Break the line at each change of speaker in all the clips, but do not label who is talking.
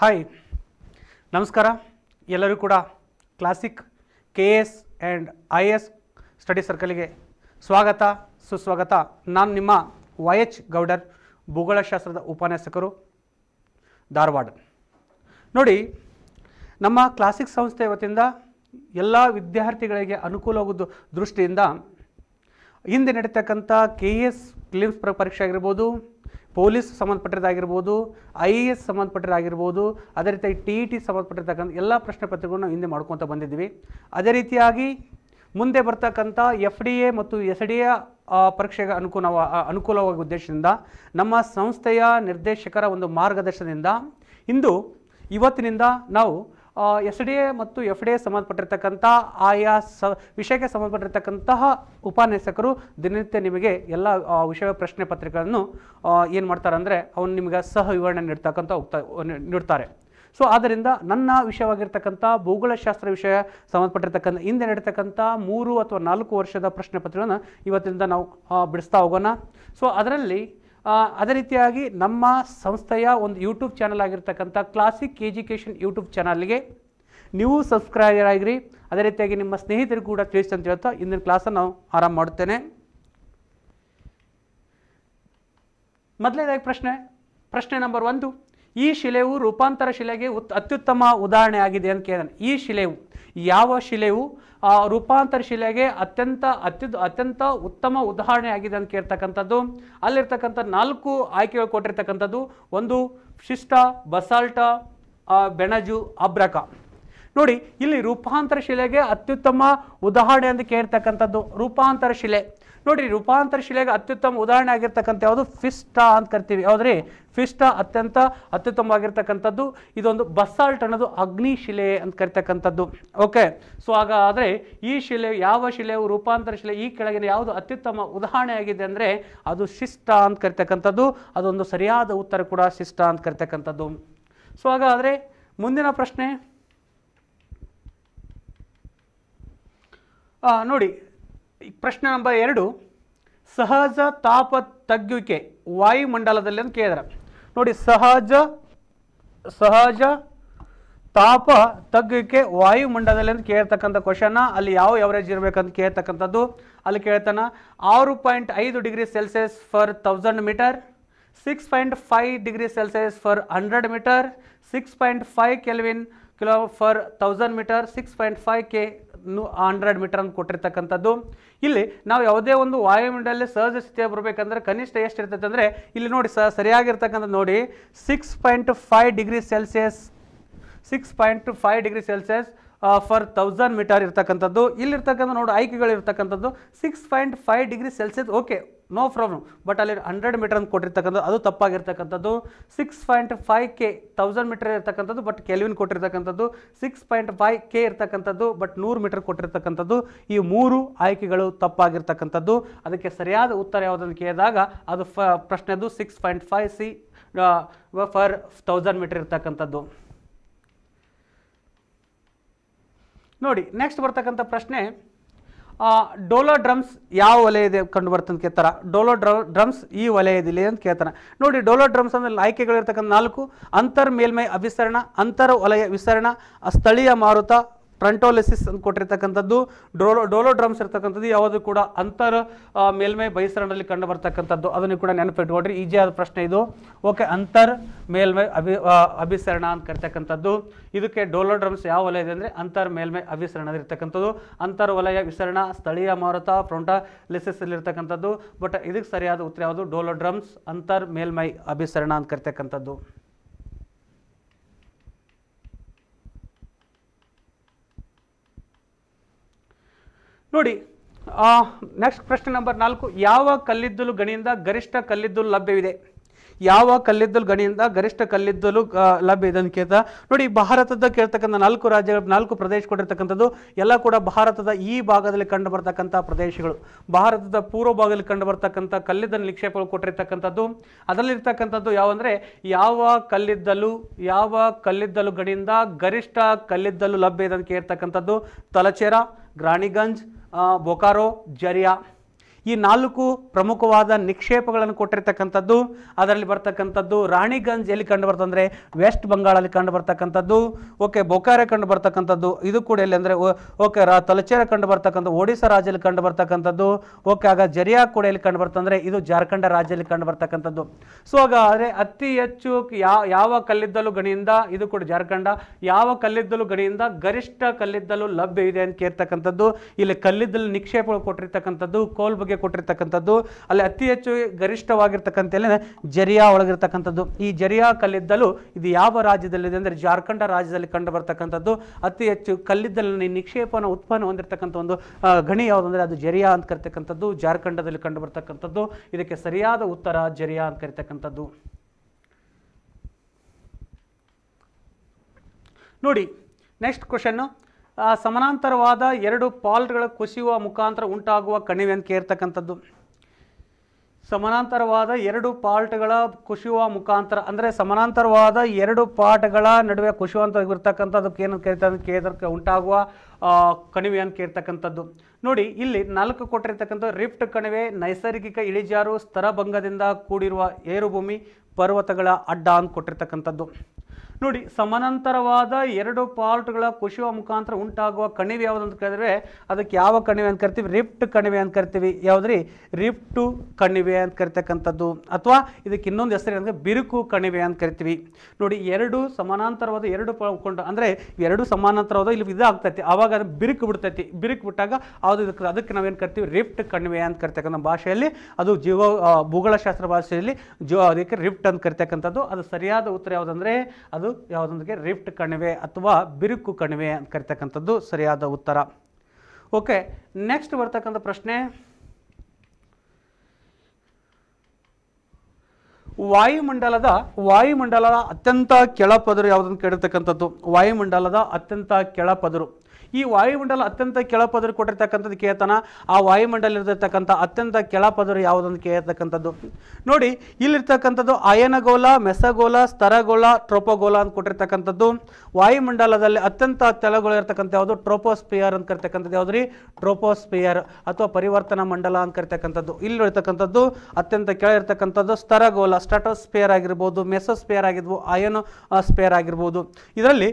Hi ನಮಸ್ಕಾರ ಎಲ್ಲರೂ ಕೂಡ Classic K S and I S study ಸರ್ಕಲ್ಗೆ ಸ್ವಾಗತ ಸುಸ್ವಾಗತ ನಾನು ನಿಮ್ಮ ವೈ ಎಚ್ ಗೌಡರ್ ಭೂಗೋಳಶಾಸ್ತ್ರದ ಉಪನ್ಯಾಸಕರು ಧಾರವಾಡ ನೋಡಿ ನಮ್ಮ ಕ್ಲಾಸಿಕ್ ಸಂಸ್ಥೆ ವತಿಯಿಂದ ಎಲ್ಲ ವಿದ್ಯಾರ್ಥಿಗಳಿಗೆ ಅನುಕೂಲವಾಗುವುದು ದೃಷ್ಟಿಯಿಂದ ಹಿಂದೆ ನಡೀತಕ್ಕಂಥ ಕೆ ಎಸ್ ಫಿಲಿಮ್ಸ್ ಪರೀಕ್ಷೆ ಆಗಿರ್ಬೋದು ಪೊಲೀಸ್ ಸಂಬಂಧಪಟ್ಟಿರೋದಾಗಿರ್ಬೋದು ಐ ಎ ಎಸ್ ಸಂಬಂಧಪಟ್ಟಿರೋದಾಗಿರ್ಬೋದು ಅದೇ ರೀತಿಯಾಗಿ ಟಿ ಇ ಟಿ ಸಂಬಂಧಪಟ್ಟಿರ್ತಕ್ಕಂಥ ಎಲ್ಲ ಪ್ರಶ್ನೆ ಪತ್ರಗಳನ್ನ ಹಿಂದೆ ಮಾಡ್ಕೊತ ಬಂದಿದ್ದೀವಿ ಅದೇ ರೀತಿಯಾಗಿ ಮುಂದೆ ಬರ್ತಕ್ಕಂಥ ಎಫ್ ಡಿ ಎ ಮತ್ತು ಎಸ್ ಡಿ ಎ ಪರೀಕ್ಷೆಗೆ ಅನುಕೂಲ ಅನುಕೂಲವಾಗುವ ಉದ್ದೇಶದಿಂದ ನಮ್ಮ ಸಂಸ್ಥೆಯ ನಿರ್ದೇಶಕರ ಒಂದು ಮಾರ್ಗದರ್ಶನದಿಂದ ಇಂದು ಇವತ್ತಿನಿಂದ ನಾವು ಎಸ್ ಡಿ ಎ ಮತ್ತು ಎಫ್ ಡಿ ಎ ಸಂಬಂಧಪಟ್ಟಿರ್ತಕ್ಕಂಥ ಆಯಾ ಸ ವಿಷಯಕ್ಕೆ ಸಂಬಂಧಪಟ್ಟಿರ್ತಕ್ಕಂತಹ ಉಪನ್ಯಾಸಕರು ದಿನನಿತ್ಯ ನಿಮಗೆ ಎಲ್ಲ ವಿಷಯ ಪ್ರಶ್ನೆ ಪತ್ರಿಕೆಗಳನ್ನು ಏನು ಮಾಡ್ತಾರೆ ಅಂದರೆ ಅವನು ನಿಮಗೆ ಸಹ ವಿವರಣೆ ನೀಡ್ತಕ್ಕಂಥ ಹೋಗ್ತಾ ನೀಡ್ತಾರೆ ಸೊ ಆದ್ದರಿಂದ ನನ್ನ ವಿಷಯವಾಗಿರ್ತಕ್ಕಂಥ ಭೂಗೋಳಶಾಸ್ತ್ರ ವಿಷಯ ಸಂಬಂಧಪಟ್ಟಿರ್ತಕ್ಕಂಥ ಹಿಂದೆ ನಡೀತಕ್ಕಂಥ ಮೂರು ಅಥವಾ ನಾಲ್ಕು ವರ್ಷದ ಪ್ರಶ್ನೆ ಪತ್ರಗಳನ್ನು ಇವತ್ತಿನಿಂದ ನಾವು ಬಿಡಿಸ್ತಾ ಹೋಗೋಣ ಸೊ ಅದರಲ್ಲಿ ಅದೇ ರೀತಿಯಾಗಿ ನಮ್ಮ ಸಂಸ್ಥೆಯ ಒಂದು ಯೂಟ್ಯೂಬ್ ಚಾನಲ್ ಆಗಿರ್ತಕ್ಕಂಥ ಕ್ಲಾಸಿಕ್ ಎಜುಕೇಷನ್ ಯೂಟ್ಯೂಬ್ ಚಾನಲ್ಗೆ ನೀವು ಸಬ್ಸ್ಕ್ರೈಬರ್ ಆಗಿರಿ ಅದೇ ರೀತಿಯಾಗಿ ನಿಮ್ಮ ಸ್ನೇಹಿತರಿಗೂ ಕೂಡ ತಿಳಿಸಿ ಅಂತ ಹೇಳ್ತಾ ಇಂದಿನ ಕ್ಲಾಸನ್ನು ನಾವು ಆರಂಭ ಮಾಡುತ್ತೇನೆ ಮೊದಲನೇದಾಗಿ ಪ್ರಶ್ನೆ ಪ್ರಶ್ನೆ ನಂಬರ್ ಒಂದು ಈ ಶಿಲೆಯು ರೂಪಾಂತರ ಶಿಲೆಗೆ ಉತ್ ಅತ್ಯುತ್ತಮ ಉದಾಹರಣೆ ಆಗಿದೆ ಅಂತ ಕೇಳಿದಾನೆ ಈ ಶಿಲೆಯು ಯಾವ ಶಿಲೆಯು ರೂಪಾಂತರ ಶಿಲೆಗೆ ಅತ್ಯಂತ ಅತ್ಯುದ್ ಅತ್ಯಂತ ಉತ್ತಮ ಉದಾಹರಣೆ ಆಗಿದೆ ಅಂತ ಕೇಳ್ತಕ್ಕಂಥದ್ದು ಅಲ್ಲಿರ್ತಕ್ಕಂಥ ನಾಲ್ಕು ಆಯ್ಕೆಗಳು ಕೊಟ್ಟಿರ್ತಕ್ಕಂಥದ್ದು ಒಂದು ಶಿಷ್ಟ ಬಸಾಲ್ಟ ಬೆಣಜು ಅಬ್ರಕ ನೋಡಿ ಇಲ್ಲಿ ರೂಪಾಂತರ ಶಿಲೆಗೆ ಅತ್ಯುತ್ತಮ ಉದಾಹರಣೆ ಅಂತ ಕೇಳ್ತಕ್ಕಂಥದ್ದು ರೂಪಾಂತರ ಶಿಲೆ ನೋಡ್ರಿ ರೂಪಾಂತರ ಶಿಲೆಗೆ ಅತ್ಯುತ್ತಮ ಉದಾಹರಣೆ ಆಗಿರ್ತಕ್ಕಂಥ ಯಾವುದು ಫಿಸ್ಟಾ ಅಂತ ಕರಿತೀವಿ ಯಾವ್ದ್ರಿ ಫಿಸ್ಟಾ ಅತ್ಯಂತ ಅತ್ಯುತ್ತಮವಾಗಿರ್ತಕ್ಕಂಥದ್ದು ಇದೊಂದು ಬಸಾಲ್ಟ್ ಅನ್ನೋದು ಅಗ್ನಿ ಶಿಲೆ ಅಂತ ಕರಿತಕ್ಕಂಥದ್ದು ಓಕೆ ಸೊ ಹಾಗಾದರೆ ಈ ಶಿಲೆ ಯಾವ ಶಿಲೆಯು ರೂಪಾಂತರ ಶಿಲೆ ಈ ಕೆಳಗಿನ ಯಾವುದು ಅತ್ಯುತ್ತಮ ಉದಾಹರಣೆ ಆಗಿದೆ ಅಂದರೆ ಅದು ಶಿಸ್ಟ ಅಂತ ಕರಿತಕ್ಕಂಥದ್ದು ಅದೊಂದು ಸರಿಯಾದ ಉತ್ತರ ಕೂಡ ಶಿಸ್ಟ ಅಂತ ಕರಿತಕ್ಕಂಥದ್ದು ಸೊ ಹಾಗಾದರೆ ಮುಂದಿನ ಪ್ರಶ್ನೆ ನೋಡಿ ಪ್ರಶ್ನೆ ನಂಬರ್ ಎರಡು ಸಹಜ ತಾಪ ತಗ್ಗುವಿಕೆ ವಾಯುಮಂಡಲದಲ್ಲಿ ಅಂತ ಕೇಳಿದ್ರೆ ನೋಡಿ ಸಹಜ ಸಹಜ ತಾಪ ತಗ್ಗುವಿಕೆ ವಾಯುಮಂಡಲದಲ್ಲಿ ಅಂತ ಕೇಳ್ತಕ್ಕಂಥ ಕ್ವಶನ್ನ ಅಲ್ಲಿ ಯಾವ ಎವರೇಜ್ ಇರಬೇಕಂತ ಕೇಳ್ತಕ್ಕಂಥದ್ದು ಅಲ್ಲಿ ಕೇಳ್ತಾನೆ ಆರು ಪಾಯಿಂಟ್ ಐದು degree Celsius per thousand meter six point five degree Celsius per hundred meter six point five Kelvin kilo per thousand meter six point five K hundred meter ಅಂತ ಕೊಟ್ಟಿರ್ತಕ್ಕಂಥದ್ದು ಇಲ್ಲಿ ನಾವು ಯಾವುದೇ ಒಂದು ವಾಯುಮಂಡಲ ಸಹಜ ಸ್ಥಿತಿಯಾಗಿ ಬರಬೇಕಂದ್ರೆ ಕನಿಷ್ಠ ಎಷ್ಟಿರ್ತೈತೆ ಅಂದರೆ ಇಲ್ಲಿ ನೋಡಿ ಸ ಸರಿಯಾಗಿರ್ತಕ್ಕಂಥದ್ದು ನೋಡಿ six point five degree Celsius six point five degree Celsius per thousand meter ಇರ್ತಕ್ಕಂಥದ್ದು ಇಲ್ಲಿರ್ತಕ್ಕಂಥ ನೋಡಿ ಆಯ್ಕೆಗಳು ಇರ್ತಕ್ಕಂಥದ್ದು six point five degree Celsius okay no problem but ಅಲ್ಲಿ ಹಂಡ್ರೆಡ್ ಮೀಟರ್ ಅಂತ ಕೊಟ್ಟಿರ್ತಕ್ಕಂಥದ್ದು ಅದು ತಪ್ಪಾಗಿರ್ತಕ್ಕಂಥದ್ದು six point five K thousand meter ಇರತಕ್ಕಂಥದ್ದು ಬಟ್ ಕೆಲ್ವಿನ್ ಕೊಟ್ಟಿರ್ತಕ್ಕಂಥದ್ದು ಸಿಕ್ಸ್ ಪಾಯಿಂಟ್ ಫೈವ್ ಕೆ ಇರತಕ್ಕಂಥದ್ದು ಬಟ್ ನೂರು ಮೀಟರ್ ಕೊಟ್ಟಿರ್ತಕ್ಕಂಥದ್ದು ಈ ಮೂರು ಆಯ್ಕೆಗಳು ತಪ್ಪಾಗಿರ್ತಕ್ಕಂಥದ್ದು ಅದಕ್ಕೆ ಸರಿಯಾದ ಉತ್ತರ ಯಾವುದನ್ನು ಕೇಳಿದಾಗ ಅದು ಫ ಪ್ರಶ್ನೆದು six point five C per thousand meter ಇರ್ತಕ್ಕಂಥದ್ದು ನೋಡಿ ನೆಕ್ಸ್ಟ್ ಬರ್ತಕ್ಕಂಥ ಪ್ರಶ್ನೆ ಡೋಲೋ ಡ್ರಮ್ಸ್ ಯಾವ ಇದೆ ಕಂಡು ಅಂತ ಕೇಳ್ತಾರೆ ಡೋಲೋ ಡ್ರ ಡ್ರಮ್ಸ್ ಈ ವಲಯದಲ್ಲಿ ಅಂತ ಕೇಳ್ತಾರೆ ನೋಡಿ ಡೋಲೋ ಡ್ರಮ್ಸ್ ಅಂದ್ರೆ ಆಯ್ಕೆಗಳಿರ್ತಕ್ಕಂಥ ನಾಲ್ಕು ಅಂತರ್ ಮೇಲ್ಮೈ ಅಭಿಸರಣ ಅಂತರ್ ವಲಯ ವಿಸ್ತರಣ ಸ್ಥಳೀಯ ಮಾರುತ ಟ್ರಂಟೋಲೆಸಿಸ್ ಅಂತ ಕೊಟ್ಟಿರ್ತಕ್ಕಂಥದ್ದು ಡೋಲೋ ಡೋಲೋ ಡ್ರಮ್ಸ್ ಇರ್ತಕ್ಕಂಥದ್ದು ಯಾವುದು ಕೂಡ ಅಂತರ ಮೇಲ್ಮೈ ಬಹಿಸರಣದಲ್ಲಿ ಕಂಡು ಬರ್ತಕ್ಕಂಥದ್ದು ಅದನ್ನು ಕೂಡ ನೆನಪಿಟ್ಕೊಡ್ರಿ ಈಜಿ ಆದ ಪ್ರಶ್ನೆ ಇದು ಓಕೆ ಅಂತರ್ ಮೇಲ್ಮೈ ಅಭಿ ಅಭಿಸರಣ ಅಂತ ಕರಿತಕ್ಕಂಥದ್ದು ಇದಕ್ಕೆ ಡೋಲೋ ಡ್ರಮ್ಸ್ ಯಾವ ವಲಯ ಇದೆ ಅಂದರೆ ಅಂತರ್ ಮೇಲ್ಮೈ ಅಭಿಸರಣದಲ್ಲಿರ್ತಕ್ಕಂಥದ್ದು ಅಂತರ್ ವಲಯ ವಿಸರಣ ಸ್ಥಳೀಯ ಮಾರುತ ಇರ್ತಕ್ಕಂಥದ್ದು ಬಟ್ ಇದಕ್ಕೆ ಸರಿಯಾದ ಉತ್ತರ ಯಾವುದು ಡೋಲೋ ಡ್ರಮ್ಸ್ ಅಂತರ್ ಮೇಲ್ಮೈ ಅಭಿಸರಣ ಅಂತ ಕರಿತಕ್ಕಂಥದ್ದು ನೋಡಿ ನೆಕ್ಸ್ಟ್ ಪ್ರಶ್ನೆ ನಂಬರ್ ನಾಲ್ಕು ಯಾವ ಕಲ್ಲಿದ್ದಲು ಗಣಿಯಿಂದ ಗರಿಷ್ಠ ಕಲ್ಲಿದ್ದಲು ಲಭ್ಯವಿದೆ ಯಾವ ಕಲ್ಲಿದ್ದಲು ಗಣಿಯಿಂದ ಗರಿಷ್ಠ ಕಲ್ಲಿದ್ದಲು ಲಭ್ಯ ಇದೆ ಅಂತ ನೋಡಿ ಭಾರತದ ಕೇಳ್ತಕ್ಕಂಥ ನಾಲ್ಕು ರಾಜ್ಯಗಳ ನಾಲ್ಕು ಪ್ರದೇಶ ಕೊಟ್ಟಿರ್ತಕ್ಕಂಥದ್ದು ಎಲ್ಲ ಕೂಡ ಭಾರತದ ಈ ಭಾಗದಲ್ಲಿ ಕಂಡು ಬರ್ತಕ್ಕಂಥ ಪ್ರದೇಶಗಳು ಭಾರತದ ಪೂರ್ವ ಭಾಗದಲ್ಲಿ ಕಂಡು ಬರ್ತಕ್ಕಂಥ ಕಲ್ಲಿದ್ದಲು ನಿಕ್ಷೇಪಗಳು ಕೊಟ್ಟಿರ್ತಕ್ಕಂಥದ್ದು ಅದರಲ್ಲಿರ್ತಕ್ಕಂಥದ್ದು ಯಾವ ಅಂದರೆ ಯಾವ ಕಲ್ಲಿದ್ದಲು ಯಾವ ಕಲ್ಲಿದ್ದಲು ಗಣಿಯಿಂದ ಗರಿಷ್ಠ ಕಲ್ಲಿದ್ದಲು ಲಭ್ಯ ಇದೆ ಅಂತ ಕೇಳ್ತಕ್ಕಂಥದ್ದು ತಲಚೇರ ಗ್ರಾಣಿಗಂಜ್ बोकारो जरिया ಈ ನಾಲ್ಕು ಪ್ರಮುಖವಾದ ನಿಕ್ಷೇಪಗಳನ್ನು ಕೊಟ್ಟಿರ್ತಕ್ಕಂಥದ್ದು ಅದರಲ್ಲಿ ಬರ್ತಕ್ಕಂಥದ್ದು ರಾಣಿಗಂಜ್ ಎಲ್ಲಿ ಕಂಡು ಬರ್ತಂದ್ರೆ ವೆಸ್ಟ್ ಬಂಗಾಳಲ್ಲಿ ಕಂಡು ಬರ್ತಕ್ಕಂಥದ್ದು ಓಕೆ ಬೊಕಾರೆ ಕಂಡು ಬರ್ತಕ್ಕಂಥದ್ದು ಇದು ಕೂಡ ಎಲ್ಲಿ ಅಂದರೆ ಓಕೆ ರಾ ತಲಚೇರ ಕಂಡು ಬರ್ತಕ್ಕಂಥ ಒಡಿಶಾ ರಾಜ್ಯದಲ್ಲಿ ಕಂಡು ಬರ್ತಕ್ಕಂಥದ್ದು ಓಕೆ ಆಗ ಜರಿಯಾ ಕೂಡ ಎಲ್ಲಿ ಕಂಡು ಬರ್ತಂದ್ರೆ ಇದು ಜಾರ್ಖಂಡ ರಾಜ್ಯದಲ್ಲಿ ಕಂಡು ಬರ್ತಕ್ಕಂಥದ್ದು ಸೊ ಹಾಗಾದರೆ ಅತಿ ಹೆಚ್ಚು ಯಾವ ಯಾವ ಕಲ್ಲಿದ್ದಲು ಗಣಿಯಿಂದ ಇದು ಕೂಡ ಜಾರ್ಖಂಡ ಯಾವ ಕಲ್ಲಿದ್ದಲು ಗಣಿಯಿಂದ ಗರಿಷ್ಠ ಕಲ್ಲಿದ್ದಲು ಲಭ್ಯ ಇದೆ ಅಂತ ಕೇಳ್ತಕ್ಕಂಥದ್ದು ಇಲ್ಲಿ ಕಲ್ಲಿದ್ದಲು ನಿಕ್ಷೇಪಗಳು ಕೊಟ್ಟಿರ್ತಕ್ಕಂಥದ್ದು ಕೋಲ್ ಬಗ್ಗೆ ಕೊಟ್ಟಿರ್ತಕ್ಕಂಥದ್ದು ಅಲ್ಲಿ ಅತಿ ಹೆಚ್ಚು ಗರಿಷ್ಠವಾಗಿರ್ತಕ್ಕಂಥ ಜರಿಯಾ ಒಳಗಿರ್ತಕ್ಕಂಥದ್ದು ಈ ಜರಿಯಾ ಕಲ್ಲಿದ್ದಲು ಇದು ಯಾವ ರಾಜ್ಯದಲ್ಲಿದೆ ಅಂದರೆ ಜಾರ್ಖಂಡ ರಾಜ್ಯದಲ್ಲಿ ಕಂಡು ಬರ್ತಕ್ಕಂಥದ್ದು ಅತಿ ಹೆಚ್ಚು ಕಲ್ಲಿದ್ದಲಿನ ನಿಕ್ಷೇಪನ ಉತ್ಪನ್ನ ಹೊಂದಿರತಕ್ಕಂಥ ಒಂದು ಗಣಿ ಯಾವುದು ಅಂದರೆ ಅದು ಜರಿಯಾ ಅಂತ ಕರಿತಕ್ಕಂಥದ್ದು ಜಾರ್ಖಂಡದಲ್ಲಿ ಕಂಡು ಬರ್ತಕ್ಕಂಥದ್ದು ಇದಕ್ಕೆ ಸರಿಯಾದ ಉತ್ತರ ಜರಿಯಾ ಅಂತ ಕರಿತಕ್ಕಂಥದ್ದು ನೋಡಿ ನೆಕ್ಸ್ಟ್ ಕ್ವಶನ್ನು ಸಮಾನಾಂತರವಾದ ಎರಡು ಪಾಲ್ಟ್ಗಳ ಕುಸಿಯುವ ಮುಖಾಂತರ ಉಂಟಾಗುವ ಕಣಿವೆ ಅಂತ ಕೇರ್ತಕ್ಕಂಥದ್ದು ಸಮಾನಾಂತರವಾದ ಎರಡು ಪಾಲ್ಟ್ಗಳ ಕುಸಿಯುವ ಮುಖಾಂತರ ಅಂದರೆ ಸಮಾನಾಂತರವಾದ ಎರಡು ಪಾಟ್ಗಳ ನಡುವೆ ಕುಸಿಯುವಂಥ ಇರ್ತಕ್ಕಂಥದ್ದಕ್ಕೆ ಏನು ಕೇಳ್ತಾರೆ ಕೇಳಿದ್ರೆ ಉಂಟಾಗುವ ಕಣಿವೆ ಅಂತ ಕೇಳ್ತಕ್ಕಂಥದ್ದು ನೋಡಿ ಇಲ್ಲಿ ನಾಲ್ಕು ಕೊಟ್ಟಿರ್ತಕ್ಕಂಥ ರಿಫ್ಟ್ ಕಣಿವೆ ನೈಸರ್ಗಿಕ ಇಳಿಜಾರು ಸ್ತರಭಂಗದಿಂದ ಕೂಡಿರುವ ಏರುಭೂಮಿ ಪರ್ವತಗಳ ಅಡ್ಡ ಅಂತ ಕೊಟ್ಟಿರ್ತಕ್ಕಂಥದ್ದು ನೋಡಿ ಸಮಾನಾಂತರವಾದ ಎರಡು ಪಾರ್ಟ್ಗಳ ಕುಶುವ ಮುಖಾಂತರ ಉಂಟಾಗುವ ಕಣಿವೆ ಯಾವುದು ಅಂತ ಕೇಳಿದ್ರೆ ಅದಕ್ಕೆ ಯಾವ ಕಣಿವೆ ಅಂತ ಕರಿತೀವಿ ರಿಫ್ಟ್ ಕಣಿವೆ ಅಂತ ಕರಿತೀವಿ ಯಾವುದ್ರಿ ರಿಫ್ಟು ಕಣಿವೆ ಅಂತ ಕರಿತಕ್ಕಂಥದ್ದು ಅಥವಾ ಇದಕ್ಕೆ ಇನ್ನೊಂದು ಹೆಸರು ಏನಂದ್ರೆ ಬಿರುಕು ಕಣಿವೆ ಅಂತ ಕರಿತೀವಿ ನೋಡಿ ಎರಡು ಸಮಾನಾಂತರವಾದ ಎರಡು ಕೊಂಡ ಅಂದರೆ ಎರಡು ಸಮಾನಾಂತರವಾದ ಇಲ್ಲಿ ಇದಾಗ್ತೈತಿ ಆವಾಗ ಅದು ಬಿರುಕು ಬಿಡ್ತೈತಿ ಬಿರುಕು ಬಿಟ್ಟಾಗ ಅದು ಇದಕ್ಕೆ ಅದಕ್ಕೆ ನಾವೇನು ಕರಿತೀವಿ ರಿಫ್ಟ್ ಕಣಿವೆ ಅಂತ ಕರಿತಕ್ಕಂಥ ಭಾಷೆಯಲ್ಲಿ ಅದು ಜೀವ ಭೂಗೋಳಶಾಸ್ತ್ರ ಭಾಷೆಯಲ್ಲಿ ಜೋ ಅದಕ್ಕೆ ರಿಫ್ಟ್ ಅಂತ ಕರಿತಕ್ಕಂಥದ್ದು ಅದು ಸರಿಯಾದ ಉತ್ತರ ಯಾವುದಂದರೆ ಅದು ಅದು ಯಾವುದಂದ್ರೆ ರಿಫ್ಟ್ ಕಣಿವೆ ಅಥವಾ ಬಿರುಕು ಕಣಿವೆ ಅಂತ ಕರಿತಕ್ಕಂಥದ್ದು ಸರಿಯಾದ ಉತ್ತರ ಓಕೆ ನೆಕ್ಸ್ಟ್ ಬರ್ತಕ್ಕಂಥ ಪ್ರಶ್ನೆ ವಾಯುಮಂಡಲದ ವಾಯುಮಂಡಲದ ಅತ್ಯಂತ ಕೆಳಪದರು ಯಾವುದನ್ನು ಕೇಳಿರ್ತಕ್ಕಂಥದ್ದು ವಾಯುಮಂಡಲದ ಅತ್ಯಂತ ಕೆಳಪದರು ಈ ವಾಯುಮಂಡಲ ಅತ್ಯಂತ ಕೆಳಪದರು ಕೊಟ್ಟಿರ್ತಕ್ಕಂಥದ್ದು ಕೇತನ ಆ ವಾಯುಮಂಡಲ ಇರತಕ್ಕಂಥ ಅತ್ಯಂತ ಕೆಳಪದರು ಯಾವುದೊಂದು ಕೇಳತಕ್ಕಂಥದ್ದು ನೋಡಿ ಇಲ್ಲಿರ್ತಕ್ಕಂಥದ್ದು ಅಯನಗೋಲ ಮೆಸಗೋಲ ಸ್ತರಗೋಲ ಟ್ರೋಪೋಗೋಲ ಅಂತ ಕೊಟ್ಟಿರ್ತಕ್ಕಂಥದ್ದು ವಾಯುಮಂಡಲದಲ್ಲಿ ಅತ್ಯಂತ ತೆಲಗೋಳ ಇರತಕ್ಕಂಥ ಯಾವುದು ಟ್ರೋಪೋಸ್ಪಿಯರ್ ಅಂತ ಕರಿತಕ್ಕಂಥದ್ದು ಯಾವುದು ರೀ ಟ್ರೋಪೋಸ್ಪಿಯರ್ ಅಥವಾ ಪರಿವರ್ತನಾ ಮಂಡಲ ಅಂತ ಕರಿತಕ್ಕಂಥದ್ದು ಇಲ್ಲಿ ಇರ್ತಕ್ಕಂಥದ್ದು ಅತ್ಯಂತ ಕೆಳ ಸ್ತರಗೋಲ ಸ್ಟಾಟೋಸ್ಪಿಯರ್ ಆಗಿರ್ಬೋದು ಮೆಸೋಸ್ಪಿಯರ್ ಆಗಿರ್ಬೋದು ಅಯನೋ ಸ್ಪೇಯರ್ ಆಗಿರ್ಬೋದು ಇದರಲ್ಲಿ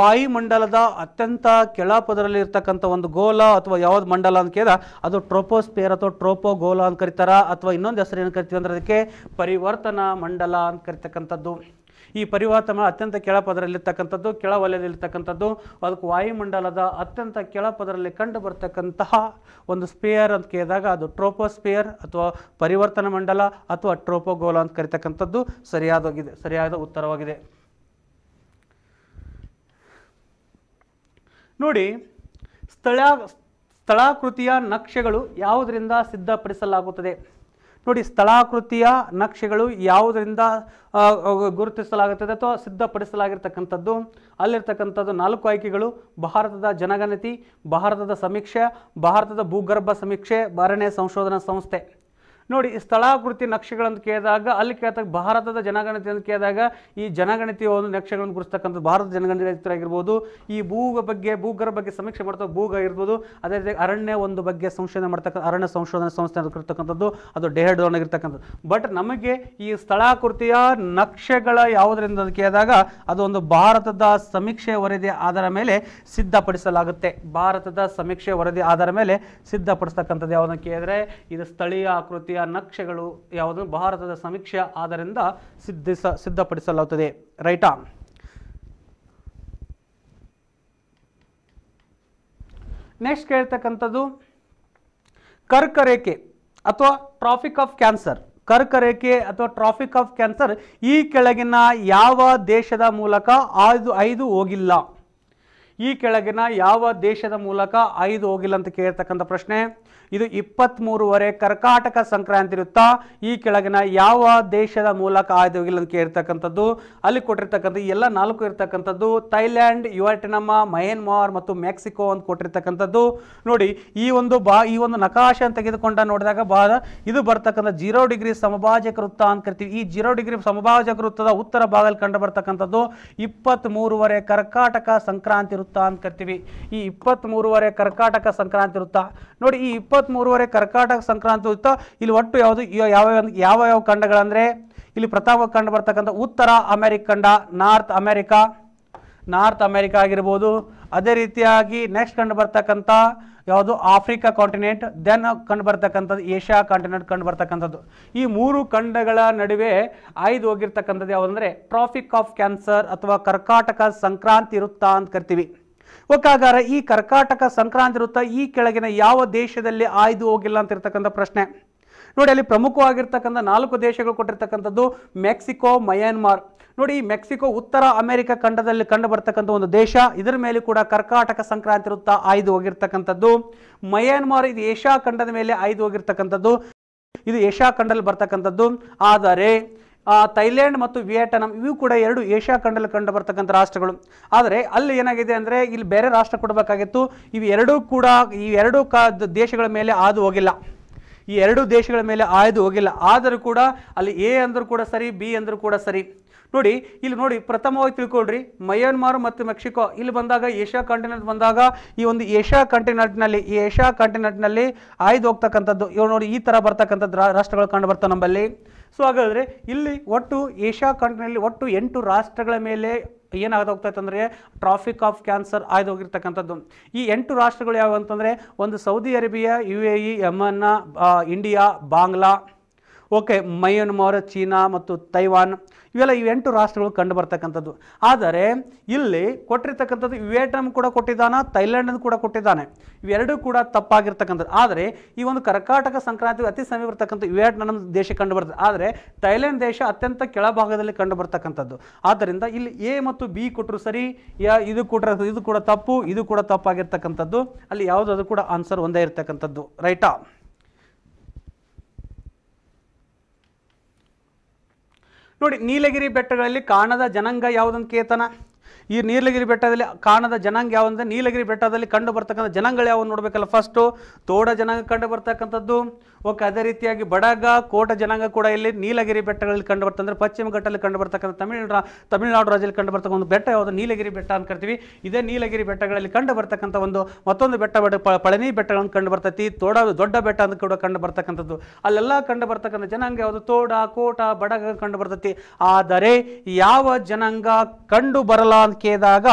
ವಾಯುಮಂಡಲದ ಅತ್ಯಂತ ಕೆಳಪದರಲ್ಲಿ ಇರ್ತಕ್ಕಂಥ ಒಂದು ಗೋಲ ಅಥವಾ ಯಾವ್ದು ಮಂಡಲ ಅಂತ ಕೇಳಿದ ಅದು ಟ್ರೋಪೋಸ್ಪಿಯರ್ ಅಥವಾ ಟ್ರೋಪೋ ಗೋಲ ಅಂತ ಕರಿತಾರ ಅಥವಾ ಇನ್ನೊಂದು ಹೆಸರು ಏನು ಕರಿತೀವಿ ಅಂದ್ರೆ ಅದಕ್ಕೆ ಪರಿವರ್ತನಾ ಮಂಡಲ ಅಂತ ಕರಿತಕ್ಕಂಥದ್ದು ಈ ಪರಿವರ್ತನ ಅತ್ಯಂತ ಕೆಳಪದರಲ್ಲಿರ್ತಕ್ಕಂಥದ್ದು ಕೆಳ ಇರ್ತಕ್ಕಂಥದ್ದು ಅದಕ್ಕೆ ವಾಯುಮಂಡಲದ ಅತ್ಯಂತ ಕೆಳಪದರಲ್ಲಿ ಕಂಡು ಬರ್ತಕ್ಕಂತಹ ಒಂದು ಸ್ಪೇಯರ್ ಅಂತ ಕೇಳಿದಾಗ ಅದು ಟ್ರೋಪೋಸ್ಪಿಯರ್ ಅಥವಾ ಪರಿವರ್ತನ ಮಂಡಲ ಅಥವಾ ಟ್ರೋಪೋಗೋಲ ಅಂತ ಕರಿತಕ್ಕಂಥದ್ದು ಸರಿಯಾದೋಗಿದೆ ಸರಿಯಾದ ಉತ್ತರವಾಗಿದೆ ನೋಡಿ ಸ್ಥಳ ಸ್ಥಳಾಕೃತಿಯ ನಕ್ಷೆಗಳು ಯಾವುದರಿಂದ ಸಿದ್ಧಪಡಿಸಲಾಗುತ್ತದೆ ನೋಡಿ ಸ್ಥಳಾಕೃತಿಯ ನಕ್ಷೆಗಳು ಯಾವುದರಿಂದ ಗುರುತಿಸಲಾಗುತ್ತದೆ ಅಥವಾ ಸಿದ್ಧಪಡಿಸಲಾಗಿರ್ತಕ್ಕಂಥದ್ದು ಅಲ್ಲಿರ್ತಕ್ಕಂಥದ್ದು ನಾಲ್ಕು ಆಯ್ಕೆಗಳು ಭಾರತದ ಜನಗಣತಿ ಭಾರತದ ಸಮೀಕ್ಷೆ ಭಾರತದ ಭೂಗರ್ಭ ಸಮೀಕ್ಷೆ ಬಾರನೇ ಸಂಶೋಧನಾ ಸಂಸ್ಥೆ ನೋಡಿ ಸ್ಥಳಾಕೃತಿ ನಕ್ಷೆಗಳನ್ನು ಕೇಳಿದಾಗ ಅಲ್ಲಿ ಕೇಳ್ತಕ್ಕ ಭಾರತದ ಜನಗಣತಿ ಅಂತ ಕೇಳಿದಾಗ ಈ ಜನಗಣತಿಯ ಒಂದು ನಕ್ಷೆಗಳನ್ನು ಗುರುತಕ್ಕಂಥದ್ದು ಭಾರತ ಜನಗಣತಿ ಆಗಿರ್ಬೋದು ಈ ಭೂ ಬಗ್ಗೆ ಭೂಗರ ಬಗ್ಗೆ ಸಮೀಕ್ಷೆ ಮಾಡ್ತಕ್ಕ ಭೂಗ ಇರ್ಬೋದು ಅದೇ ರೀತಿ ಅರಣ್ಯ ಒಂದು ಬಗ್ಗೆ ಸಂಶೋಧನೆ ಮಾಡ್ತಕ್ಕಂಥ ಅರಣ್ಯ ಸಂಶೋಧನಾ ಸಂಸ್ಥೆ ಅಂತಕ್ಕಂಥದ್ದು ಅದು ಡೆಹ್ರಾಡೋನ್ ಆಗಿರ್ತಕ್ಕಂಥದ್ದು ಬಟ್ ನಮಗೆ ಈ ಸ್ಥಳಾಕೃತಿಯ ನಕ್ಷೆಗಳ ಯಾವುದರಿಂದ ಕೇಳಿದಾಗ ಅದು ಒಂದು ಭಾರತದ ಸಮೀಕ್ಷೆ ವರದಿ ಆಧಾರ ಮೇಲೆ ಸಿದ್ಧಪಡಿಸಲಾಗುತ್ತೆ ಭಾರತದ ಸಮೀಕ್ಷೆ ವರದಿ ಆಧಾರ ಮೇಲೆ ಸಿದ್ಧಪಡಿಸ್ತಕ್ಕಂಥದ್ದು ಯಾವುದನ್ನು ಕೇಳಿದ್ರೆ ಇದು ಸ್ಥಳೀಯ ಆಕೃತಿಯ ನಕ್ಷೆಗಳು ಯಾವುದು ಭಾರತದ ಸಮೀಕ್ಷೆ ಆದ್ದರಿಂದ ಸಿದ್ಧಿಸ ಸಿದ್ಧಪಡಿಸಲಾಗುತ್ತದೆ ರೈಟಾ ನೆಕ್ಸ್ಟ್ ಕೇಳ್ತಕ್ಕಂಥದ್ದು ಕರ್ಕರೇಖೆ ಅಥವಾ ಟ್ರಾಫಿಕ್ ಆಫ್ ಕ್ಯಾನ್ಸರ್ ಕರ್ಕರೇಖೆ ಅಥವಾ ಟ್ರಾಫಿಕ್ ಆಫ್ ಕ್ಯಾನ್ಸರ್ ಈ ಕೆಳಗಿನ ಯಾವ ದೇಶದ ಮೂಲಕ ಐದು ಐದು ಹೋಗಿಲ್ಲ ಈ ಕೆಳಗಿನ ಯಾವ ದೇಶದ ಮೂಲಕ ಐದು ಹೋಗಿಲ್ಲ ಅಂತ ಕೇಳ್ತಕ್ಕಂಥ ಪ್ರಶ್ನೆ ಇದು ಮೂರುವರೆ ಕರ್ಕಾಟಕ ಸಂಕ್ರಾಂತಿ ಇರುತ್ತಾ ಈ ಕೆಳಗಿನ ಯಾವ ದೇಶದ ಮೂಲಕ ಆಯ್ದೋಗಿಲ್ಲ ಅಂತ ಕೇಳಿರ್ತಕ್ಕಂಥದ್ದು ಅಲ್ಲಿ ಕೊಟ್ಟಿರ್ತಕ್ಕಂಥ ಎಲ್ಲ ನಾಲ್ಕು ಇರತಕ್ಕಂಥದ್ದು ಥೈಲ್ಯಾಂಡ್ ಯುವರ್ಟಿನಮ ಮಯನ್ಮಾರ್ ಮತ್ತು ಮೆಕ್ಸಿಕೋ ಅಂತ ಕೊಟ್ಟಿರ್ತಕ್ಕಂಥದ್ದು ನೋಡಿ ಈ ಒಂದು ಬಾ ಈ ಒಂದು ನಕಾಶೆ ಅಂತ ತೆಗೆದುಕೊಂಡ ನೋಡಿದಾಗ ಬಾ ಇದು ಬರ್ತಕ್ಕಂಥ ಜೀರೋ ಡಿಗ್ರಿ ಸಮಭಾಜಕ ವೃತ್ತ ಅಂತ ಕರಿತೀವಿ ಈ ಜೀರೋ ಡಿಗ್ರಿ ಸಮಭಾಜಕ ವೃತ್ತದ ಉತ್ತರ ಭಾಗದಲ್ಲಿ ಕಂಡು ಬರ್ತಕ್ಕಂಥದ್ದು ಇಪ್ಪತ್ತ್ ಮೂರುವರೆ ಕರ್ಕಾಟಕ ಸಂಕ್ರಾಂತಿ ವೃತ್ತ ಅಂತ ಕರಿತೀವಿ ಈ ಇಪ್ಪತ್ತ್ ಮೂರುವರೆ ಕರ್ಕಾಟಕ ಸಂಕ್ರಾಂತಿ ವೃತ್ತ ನೋಡಿ ಈ ಇಪ್ಪತ್ತು ಮೂರುವರೆ ಕರ್ಕಾಟಕ ಸಂಕ್ರಾಂತಿ ಉತ್ಸವ ಇಲ್ಲಿ ಒಟ್ಟು ಯಾವುದು ಯಾವ ಯಾವ ಯಾವ ಖಂಡಗಳಂದರೆ ಇಲ್ಲಿ ಪ್ರತಾಪ ಖಂಡ ಬರ್ತಕ್ಕಂಥ ಉತ್ತರ ಅಮೆರಿಕ ಖಂಡ ನಾರ್ತ್ ಅಮೆರಿಕಾ ನಾರ್ತ್ ಅಮೆರಿಕ ಆಗಿರ್ಬೋದು ಅದೇ ರೀತಿಯಾಗಿ ನೆಕ್ಸ್ಟ್ ಕಂಡು ಬರ್ತಕ್ಕಂಥ ಯಾವುದು ಆಫ್ರಿಕಾ ಕಾಂಟಿನೆಂಟ್ ದೆನ್ ಕಂಡು ಬರ್ತಕ್ಕಂಥದ್ದು ಏಷ್ಯಾ ಕಾಂಟಿನೆಂಟ್ ಕಂಡು ಬರ್ತಕ್ಕಂಥದ್ದು ಈ ಮೂರು ಖಂಡಗಳ ನಡುವೆ ಆಯ್ದು ಹೋಗಿರ್ತಕ್ಕಂಥದ್ದು ಯಾವುದಂದರೆ ಟ್ರಾಫಿಕ್ ಆಫ್ ಕ್ಯಾನ್ಸರ್ ಅಥವಾ ಕರ್ಕಾಟಕ ಸಂಕ್ರಾಂತಿ ಇರುತ್ತಾ ಅಂತ ಕರಿತೀವಿ ಒಕ್ಕಾಗಾರ ಈ ಕರ್ಕಾಟಕ ಸಂಕ್ರಾಂತಿ ವೃತ್ತ ಈ ಕೆಳಗಿನ ಯಾವ ದೇಶದಲ್ಲಿ ಆಯ್ದು ಹೋಗಿಲ್ಲ ಅಂತ ಇರ್ತಕ್ಕಂಥ ಪ್ರಶ್ನೆ ನೋಡಿ ಅಲ್ಲಿ ಪ್ರಮುಖವಾಗಿರ್ತಕ್ಕಂಥ ನಾಲ್ಕು ದೇಶಗಳು ಕೊಟ್ಟಿರ್ತಕ್ಕಂಥದ್ದು ಮೆಕ್ಸಿಕೋ ಮಯನ್ಮಾರ್ ನೋಡಿ ಮೆಕ್ಸಿಕೋ ಉತ್ತರ ಅಮೆರಿಕ ಖಂಡದಲ್ಲಿ ಕಂಡು ಬರ್ತಕ್ಕಂಥ ಒಂದು ದೇಶ ಇದರ ಮೇಲೆ ಕೂಡ ಕರ್ಕಾಟಕ ಸಂಕ್ರಾಂತಿ ವೃತ್ತ ಆಯ್ದು ಹೋಗಿರ್ತಕ್ಕಂಥದ್ದು ಮಯನ್ಮಾರ್ ಇದು ಏಷ್ಯಾ ಖಂಡದ ಮೇಲೆ ಆಯ್ದು ಹೋಗಿರ್ತಕ್ಕಂಥದ್ದು ಇದು ಏಷ್ಯಾ ಖಂಡದಲ್ಲಿ ಬರ್ತಕ್ಕಂಥದ್ದು ಆದರೆ ಥೈಲ್ಯಾಂಡ್ ಮತ್ತು ವಿಯೆಟ್ನಾಂ ಇವು ಕೂಡ ಎರಡು ಏಷ್ಯಾ ಖಂಡದಲ್ಲಿ ಕಂಡು ಬರ್ತಕ್ಕಂಥ ರಾಷ್ಟ್ರಗಳು ಆದರೆ ಅಲ್ಲಿ ಏನಾಗಿದೆ ಅಂದರೆ ಇಲ್ಲಿ ಬೇರೆ ರಾಷ್ಟ್ರ ಕೊಡಬೇಕಾಗಿತ್ತು ಇವು ಎರಡೂ ಕೂಡ ಈ ಎರಡೂ ಕಾ ದೇಶಗಳ ಮೇಲೆ ಆದು ಹೋಗಿಲ್ಲ ಈ ಎರಡೂ ದೇಶಗಳ ಮೇಲೆ ಆಯ್ದು ಹೋಗಿಲ್ಲ ಆದರೂ ಕೂಡ ಅಲ್ಲಿ ಎ ಅಂದರೂ ಕೂಡ ಸರಿ ಬಿ ಅಂದರೂ ಕೂಡ ಸರಿ ನೋಡಿ ಇಲ್ಲಿ ನೋಡಿ ಪ್ರಥಮವಾಗಿ ತಿಳ್ಕೊಳ್ರಿ ಮಯನ್ಮಾರ್ ಮತ್ತು ಮೆಕ್ಸಿಕೋ ಇಲ್ಲಿ ಬಂದಾಗ ಏಷ್ಯಾ ಕಾಂಟಿನೆಂಟ್ ಬಂದಾಗ ಈ ಒಂದು ಏಷ್ಯಾ ಕಾಂಟಿನೆಂಟ್ನಲ್ಲಿ ಈ ಏಷ್ಯಾ ಕಾಂಟಿನೆಂಟ್ನಲ್ಲಿ ಆಯ್ದು ಹೋಗ್ತಕ್ಕಂಥದ್ದು ಇವು ನೋಡಿ ಈ ಥರ ಬರ್ತಕ್ಕಂಥದ್ದು ರಾಷ್ಟ್ರಗಳು ಕಂಡು ಬರ್ತಾವೆ ನಮ್ಮಲ್ಲಿ ಸೊ ಹಾಗಾದರೆ ಇಲ್ಲಿ ಒಟ್ಟು ಏಷ್ಯಾ ಕಂಟ್ರಿನಲ್ಲಿ ಒಟ್ಟು ಎಂಟು ರಾಷ್ಟ್ರಗಳ ಮೇಲೆ ಏನಾಗೋಗ್ತೈತೆ ಅಂದರೆ ಟ್ರಾಫಿಕ್ ಆಫ್ ಕ್ಯಾನ್ಸರ್ ಆಯ್ದೋಗಿರ್ತಕ್ಕಂಥದ್ದು ಈ ಎಂಟು ರಾಷ್ಟ್ರಗಳು ಯಾವುವು ಅಂತಂದರೆ ಒಂದು Saudi Arabia U A E ಯಮನ್ನ India Bangla okay Myanmar China ಮತ್ತು ತೈವಾನ್ ಇವೆಲ್ಲ ಈ ಎಂಟು ರಾಷ್ಟ್ರಗಳು ಕಂಡು ಬರ್ತಕ್ಕಂಥದ್ದು ಆದರೆ ಇಲ್ಲಿ ಕೊಟ್ಟಿರ್ತಕ್ಕಂಥದ್ದು ವಿಯೆಟ್ನಾಂ ಕೂಡ ಕೊಟ್ಟಿದ್ದಾನೆ ಥೈಲ್ಯಾಂಡನ್ನು ಕೂಡ ಕೊಟ್ಟಿದ್ದಾನೆ ಇವೆರಡೂ ಕೂಡ ತಪ್ಪಾಗಿರ್ತಕ್ಕಂಥದ್ದು ಆದರೆ ಈ ಒಂದು ಕರ್ಕಾಟಕ ಸಂಕ್ರಾಂತಿ ಅತಿ ಸಮೀಪ ಬರ್ತಕ್ಕಂಥ ವಿಯೆಟ್ನಾಂ ದೇಶ ಕಂಡು ಬರ್ತದೆ ಆದರೆ ಥೈಲ್ಯಾಂಡ್ ದೇಶ ಅತ್ಯಂತ ಕೆಳಭಾಗದಲ್ಲಿ ಕಂಡು ಬರ್ತಕ್ಕಂಥದ್ದು ಆದ್ದರಿಂದ ಇಲ್ಲಿ ಎ ಮತ್ತು ಬಿ ಕೊಟ್ಟರು ಸರಿ ಇದು ಕೊಟ್ಟರೆ ಇದು ಕೂಡ ತಪ್ಪು ಇದು ಕೂಡ ತಪ್ಪಾಗಿರ್ತಕ್ಕಂಥದ್ದು ಅಲ್ಲಿ ಯಾವುದಾದ್ರೂ ಕೂಡ ಆನ್ಸರ್ ಒಂದೇ ಇರತಕ್ಕಂಥದ್ದು ರೈಟಾ ನೋಡಿ ನೀಲಗಿರಿ ಬೆಟ್ಟಗಳಲ್ಲಿ ಕಾಣದ ಜನಾಂಗ ಯಾವುದಂತ ಕೇತನ ಈ ನೀಲಗಿರಿ ಬೆಟ್ಟದಲ್ಲಿ ಕಾಣದ ಜನಾಂಗ ಯಾವಂದ್ರೆ ನೀಲಗಿರಿ ಬೆಟ್ಟದಲ್ಲಿ ಕಂಡು ಬರ್ತಕ್ಕಂಥ ಜನಾಂಗಗಳು ಯಾವ ನೋಡಬೇಕಲ್ಲ ಫಸ್ಟು ತೋಡ ಜನಾಂಗ ಕಂಡು ಬರ್ತಕ್ಕಂಥದ್ದು ಓಕೆ ಅದೇ ರೀತಿಯಾಗಿ ಬಡಗ ಕೋಟ ಜನಾಂಗ ಕೂಡ ಇಲ್ಲಿ ನೀಲಗಿರಿ ಬೆಟ್ಟಗಳಲ್ಲಿ ಕಂಡು ಬರ್ತಂದ್ರೆ ಪಶ್ಚಿಮ ಘಟ್ಟದಲ್ಲಿ ಕಂಡು ಬರ್ತಕ್ಕಂಥ ತಮಿಳುನಾಡು ರಾಜ್ಯದಲ್ಲಿ ಕಂಡು ಬರ್ತಕ್ಕಂಥ ಒಂದು ಬೆಟ್ಟ ಯಾವುದು ನೀಲಗಿರಿ ಬೆಟ್ಟ ಅಂತ ಕರಿತೀವಿ ಇದೇ ನೀಲಗಿರಿ ಬೆಟ್ಟಗಳಲ್ಲಿ ಕಂಡು ಬರ್ತಕ್ಕಂಥ ಒಂದು ಮತ್ತೊಂದು ಬೆಟ್ಟ ಪಳನಿ ಬೆಟ್ಟಗಳನ್ನು ಕಂಡು ಬರ್ತೈತಿ ತೋಡ ದೊಡ್ಡ ಬೆಟ್ಟ ಅಂತ ಕೂಡ ಕಂಡು ಬರ್ತಕ್ಕಂಥದ್ದು ಅಲ್ಲೆಲ್ಲ ಕಂಡು ಬರ್ತಕ್ಕಂಥ ಜನಾಂಗ ಯಾವುದು ತೋಡ ಕೋಟ ಬಡಗ ಕಂಡು ಬರ್ತೈತಿ ಆದರೆ ಯಾವ ಜನಾಂಗ ಕಂಡು ಬರಲ್ಲ ಅಂತ ಕೇಳಿದಾಗ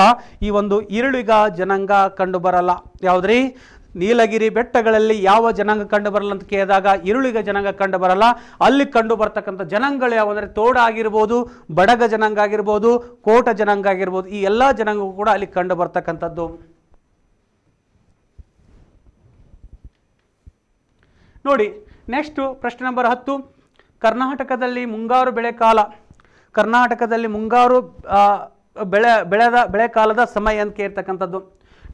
ಈ ಒಂದು ಇರುಳಿಗ ಜನಾಂಗ ಕಂಡು ಬರಲ್ಲ ಯಾವುದ್ರಿ ನೀಲಗಿರಿ ಬೆಟ್ಟಗಳಲ್ಲಿ ಯಾವ ಜನಾಂಗ ಕಂಡು ಬರಲ್ಲ ಅಂತ ಕೇಳಿದಾಗ ಇರುಳಿಗ ಜನಾಂಗ ಕಂಡು ಬರಲ್ಲ ಅಲ್ಲಿ ಕಂಡು ಬರ್ತಕ್ಕಂಥ ಜನಾಂಗಗಳು ಯಾವ ತೋಡ ಆಗಿರ್ಬೋದು ಬಡಗ ಜನಾಂಗ ಆಗಿರ್ಬೋದು ಕೋಟ ಜನಾಂಗ ಆಗಿರ್ಬೋದು ಈ ಎಲ್ಲ ಜನಾಂಗವು ಕೂಡ ಅಲ್ಲಿ ಕಂಡು ಬರ್ತಕ್ಕಂಥದ್ದು ನೋಡಿ ನೆಕ್ಸ್ಟ್ ಪ್ರಶ್ನೆ ನಂಬರ್ ಹತ್ತು ಕರ್ನಾಟಕದಲ್ಲಿ ಮುಂಗಾರು ಬೆಳೆ ಕಾಲ ಕರ್ನಾಟಕದಲ್ಲಿ ಮುಂಗಾರು ಬೆಳೆ ಬೆಳೆದ ಬೆಳೆ ಕಾಲದ ಸಮಯ ಅಂತ ಕೇಳ್ತಕ್ಕಂಥದ್ದು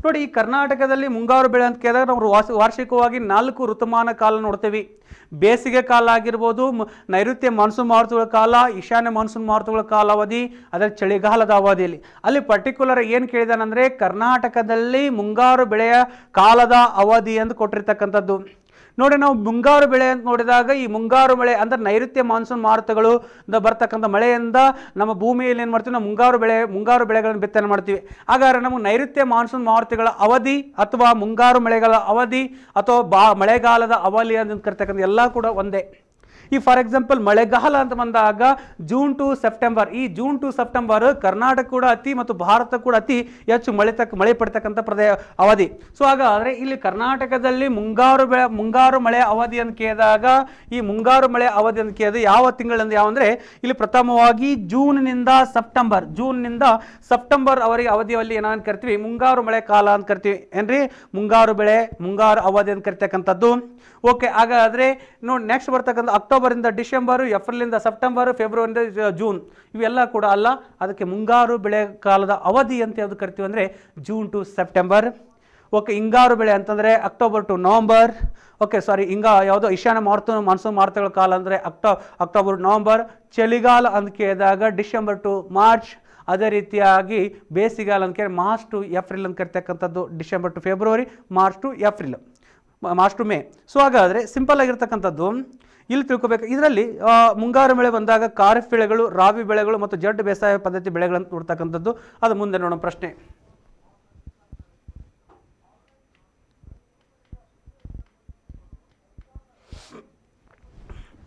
ನೋಡಿ ಈ ಕರ್ನಾಟಕದಲ್ಲಿ ಮುಂಗಾರು ಬೆಳೆ ಅಂತ ಕೇಳಿದಾಗ ನಾವು ವಾರ್ಷಿಕವಾಗಿ ನಾಲ್ಕು ಋತುಮಾನ ಕಾಲ ನೋಡ್ತೀವಿ ಬೇಸಿಗೆ ಕಾಲ ಆಗಿರ್ಬೋದು ನೈಋತ್ಯ ಮಾನ್ಸೂನ್ ಮಾರುತಗಳ ಕಾಲ ಈಶಾನ್ಯ ಮಾನ್ಸೂನ್ ಮಾರುತಗಳ ಕಾಲಾವಧಿ ಅದರ ಚಳಿಗಾಲದ ಅವಧಿಯಲ್ಲಿ ಅಲ್ಲಿ ಪರ್ಟಿಕ್ಯುಲರ್ ಏನು ಕೇಳಿದಾನಂದರೆ ಕರ್ನಾಟಕದಲ್ಲಿ ಮುಂಗಾರು ಬೆಳೆಯ ಕಾಲದ ಅವಧಿ ಅಂತ ಕೊಟ್ಟಿರ್ತಕ್ಕಂಥದ್ದು ನೋಡಿ ನಾವು ಮುಂಗಾರು ಬೆಳೆ ಅಂತ ನೋಡಿದಾಗ ಈ ಮುಂಗಾರು ಮಳೆ ಅಂದರೆ ನೈಋತ್ಯ ಮಾನ್ಸೂನ್ ಮಾರುತಗಳು ಬರ್ತಕ್ಕಂಥ ಮಳೆಯಿಂದ ನಮ್ಮ ಭೂಮಿಯಲ್ಲಿ ಏನು ಮಾಡ್ತೀವಿ ನಾವು ಮುಂಗಾರು ಬೆಳೆ ಮುಂಗಾರು ಬೆಳೆಗಳನ್ನು ಬಿತ್ತನೆ ಮಾಡ್ತೀವಿ ಹಾಗಾದ್ರೆ ನಮಗೆ ನೈಋತ್ಯ ಮಾನ್ಸೂನ್ ಮಾರುತಗಳ ಅವಧಿ ಅಥವಾ ಮುಂಗಾರು ಮಳೆಗಳ ಅವಧಿ ಅಥವಾ ಬಾ ಮಳೆಗಾಲದ ಅವಧಿ ಅಂತ ಕರ್ತಕ್ಕಂಥ ಎಲ್ಲ ಕೂಡ ಒಂದೇ ಈ ಫಾರ್ ಎಕ್ಸಾಂಪಲ್ ಮಳೆಗಾಲ ಅಂತ ಬಂದಾಗ ಜೂನ್ ಟು ಸೆಪ್ಟೆಂಬರ್ ಈ ಜೂನ್ ಟು ಸೆಪ್ಟೆಂಬರ್ ಕರ್ನಾಟಕ ಕೂಡ ಅತಿ ಮತ್ತು ಭಾರತ ಕೂಡ ಅತಿ ಹೆಚ್ಚು ಮಳೆ ತಕ್ಕ ಮಳೆ ಪಡ್ತಕ್ಕಂಥ ಪ್ರದೇ ಅವಧಿ ಸೊ ಹಾಗಾದರೆ ಇಲ್ಲಿ ಕರ್ನಾಟಕದಲ್ಲಿ ಮುಂಗಾರು ಬೆಳೆ ಮುಂಗಾರು ಮಳೆ ಅವಧಿ ಅಂತ ಕೇಳಿದಾಗ ಈ ಮುಂಗಾರು ಮಳೆ ಅವಧಿ ಅಂತ ಕೇಳಿದ ಯಾವ ತಿಂಗಳಿಂದ ಯಾವ ಅಂದರೆ ಇಲ್ಲಿ ಪ್ರಥಮವಾಗಿ ಜೂನ್ನಿಂದ ಸೆಪ್ಟೆಂಬರ್ ಜೂನ್ನಿಂದ ಸೆಪ್ಟೆಂಬರ್ ಅವರಿಗೆ ಅವಧಿಯಲ್ಲಿ ಏನಂತ ಕರಿತೀವಿ ಮುಂಗಾರು ಮಳೆ ಕಾಲ ಅಂತ ಕರಿತೀವಿ ಏನ್ರಿ ಮುಂಗಾರು ಬೆಳೆ ಮುಂಗಾರು ಅವಧಿ ಅಂತ ಕರಿತಕ್ಕಂಥದ್ದು ಓಕೆ ಹಾಗಾದರೆ ನೋಡಿ ನೆಕ್ಸ್ಟ್ ಬರ್ತಕ್ಕಂಥ ಅಕ್ಟೋಬರಿಂದ ಡಿಸೆಂಬರು ಏಪ್ರಿಲಿಂದ ಸೆಪ್ಟೆಂಬರು ಫೆಬ್ರವರಿಯಿಂದ ಜೂನ್ ಇವೆಲ್ಲ ಕೂಡ ಅಲ್ಲ ಅದಕ್ಕೆ ಮುಂಗಾರು ಬೆಳೆ ಕಾಲದ ಅವಧಿ ಅಂತ ಯಾವುದು ಕರಿತೀವಿ ಅಂದರೆ ಜೂನ್ ಟು ಸೆಪ್ಟೆಂಬರ್ ಓಕೆ ಹಿಂಗಾರು ಬೆಳೆ ಅಂತಂದರೆ October to November okay sorry ಹಿಂಗ ಯಾವುದೋ ಈಶಾನ್ಯ ಮಾರುತ ಮಾನ್ಸೂನ್ ಮಾರುತಗಳ ಕಾಲ ಅಂದರೆ ಅಕ್ಟೋ ಅಕ್ಟೋಬರ್ ನವಂಬರ್ ಚಳಿಗಾಲ ಅಂತ ಕೇಳಿದಾಗ ಡಿಸೆಂಬರ್ ಟು ಮಾರ್ಚ್ ಅದೇ ರೀತಿಯಾಗಿ ಬೇಸಿಗೆಗಾಲ ಅಂತ ಕೇಳಿ ಮಾರ್ಚ್ ಟು ಏಪ್ರಿಲ್ ಅಂತ ಕರಿತಕ್ಕಂಥದ್ದು December to February March to April ಮಾಸ್ಟ್ರು ಮೇ ಸೊ ಹಾಗಾದರೆ ಸಿಂಪಲ್ ಆಗಿರ್ತಕ್ಕಂಥದ್ದು ಇಲ್ಲಿ ತಿಳ್ಕೊಬೇಕು ಇದರಲ್ಲಿ ಮುಂಗಾರು ಮಳೆ ಬಂದಾಗ ಖಾರಿಫ್ ಬೆಳೆಗಳು ರಾವಿ ಬೆಳೆಗಳು ಮತ್ತು ಜಡ್ ಬೇಸಾಯ ಪದ್ಧತಿ ಬೆಳೆಗಳನ್ನು ನೋಡ್ತಕ್ಕಂಥದ್ದು ಅದು ಮುಂದೆ ನೋಡೋಣ ಪ್ರಶ್ನೆ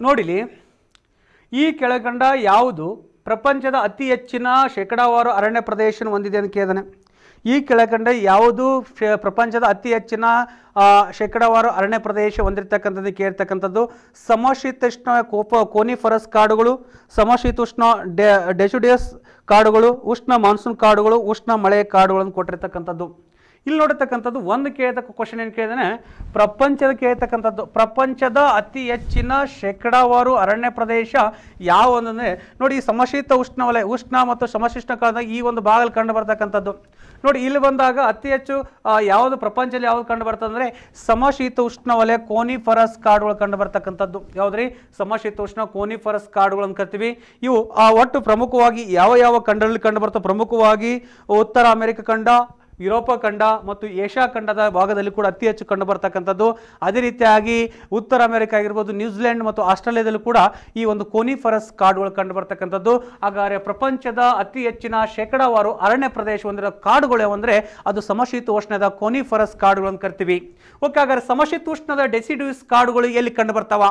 ನೋಡಿಲಿ ಈ ಕೆಳಕಂಡ ಯಾವುದು ಪ್ರಪಂಚದ ಅತಿ ಹೆಚ್ಚಿನ ಶೇಕಡಾವಾರು ಅರಣ್ಯ ಪ್ರದೇಶವನ್ನು ಹೊಂದಿದೆ ಅಂತ ಕೇಳಿದಾನೆ ಈ ಕೆಳಕಂಡ ಯಾವುದು ಪ್ರಪಂಚದ ಅತಿ ಹೆಚ್ಚಿನ ಶೇಕಡಾವಾರು ಅರಣ್ಯ ಪ್ರದೇಶ ಹೊಂದಿರತಕ್ಕಂಥದ್ದು ಕೇಳ್ತಕ್ಕಂಥದ್ದು ಸಮಶೀತೋಷ್ಣ ಕೋಪ ಕೋನಿಫರಸ್ ಕಾಡುಗಳು ಸಮಶೀತೋಷ್ಣ ಡೆ ಡೆಸುಡಿಯಸ್ ಕಾಡುಗಳು ಉಷ್ಣ ಮಾನ್ಸೂನ್ ಕಾಡುಗಳು ಉಷ್ಣ ಮಳೆ ಕಾಡುಗಳನ್ನು ಕೊಟ್ಟಿರ್ತಕ್ಕಂಥದ್ದು ಇಲ್ಲಿ ನೋಡಿರ್ತಕ್ಕಂಥದ್ದು ಒಂದು ಕೇಳತಕ್ಕ ಕ್ವಶನ್ ಏನು ಕೇಳಿದಾನೆ ಪ್ರಪಂಚದ ಕೇಳ್ತಕ್ಕಂಥದ್ದು ಪ್ರಪಂಚದ ಅತಿ ಹೆಚ್ಚಿನ ಶೇಕಡಾವಾರು ಅರಣ್ಯ ಪ್ರದೇಶ ಯಾವ ಒಂದಂದರೆ ನೋಡಿ ಈ ಸಮಶೀತ ಉಷ್ಣವಲಯ ಉಷ್ಣ ಮತ್ತು ಸಮಶಿಷ್ಣ ಕಾಲದಾಗ ಈ ಒಂದು ಭಾಗದಲ್ಲಿ ಕಂಡು ಬರ್ತಕ್ಕಂಥದ್ದು ನೋಡಿ ಇಲ್ಲಿ ಬಂದಾಗ ಅತಿ ಹೆಚ್ಚು ಯಾವುದು ಪ್ರಪಂಚದಲ್ಲಿ ಯಾವ್ದು ಕಂಡು ಅಂದರೆ ಸಮಶೀತ ಉಷ್ಣವಲಯ ಕೋನಿಫರಸ್ ಕಾಡುಗಳು ಕಂಡು ಬರ್ತಕ್ಕಂಥದ್ದು ಯಾವ್ದ್ರಿ ಸಮಶೀತ ಉಷ್ಣ ಕೋನಿಫರಸ್ ಕಾಡುಗಳು ಅಂತ ಕರಿತೀವಿ ಇವು ಒಟ್ಟು ಪ್ರಮುಖವಾಗಿ ಯಾವ ಯಾವ ಖಂಡಗಳಲ್ಲಿ ಕಂಡು ಬರ್ತವೆ ಪ್ರಮುಖವಾಗಿ ಉತ್ತರ ಅಮೆರಿಕ ಖಂಡ ಯುರೋಪ ಖಂಡ ಮತ್ತು ಏಷ್ಯಾ ಖಂಡದ ಭಾಗದಲ್ಲಿ ಕೂಡ ಅತಿ ಹೆಚ್ಚು ಕಂಡು ಬರ್ತಕ್ಕಂಥದ್ದು ಅದೇ ರೀತಿಯಾಗಿ ಉತ್ತರ ಅಮೆರಿಕ ಆಗಿರ್ಬೋದು ನ್ಯೂಜಿಲೆಂಡ್ ಮತ್ತು ಆಸ್ಟ್ರೇಲಿಯಾದಲ್ಲೂ ಕೂಡ ಈ ಒಂದು ಕೋನಿಫರಸ್ ಕಾಡುಗಳು ಕಂಡು ಬರ್ತಕ್ಕಂಥದ್ದು ಹಾಗಾದರೆ ಪ್ರಪಂಚದ ಅತಿ ಹೆಚ್ಚಿನ ಶೇಕಡಾವಾರು ಅರಣ್ಯ ಪ್ರದೇಶ ಹೊಂದಿರುವ ಕಾಡುಗಳು ಯಾವಂದರೆ ಅದು ಸಮಶೀತೋಷ್ಣದ ಕೋನಿಫರಸ್ ಕಾಡುಗಳು ಅಂತ ಕರಿತೀವಿ ಓಕೆ ಹಾಗಾದ್ರೆ ಸಮಶೀತೋಷ್ಣದ ಡೆಸಿಡ್ಯೂಸ್ ಕಾಡುಗಳು ಎಲ್ಲಿ ಕಂಡು ಬರ್ತಾವ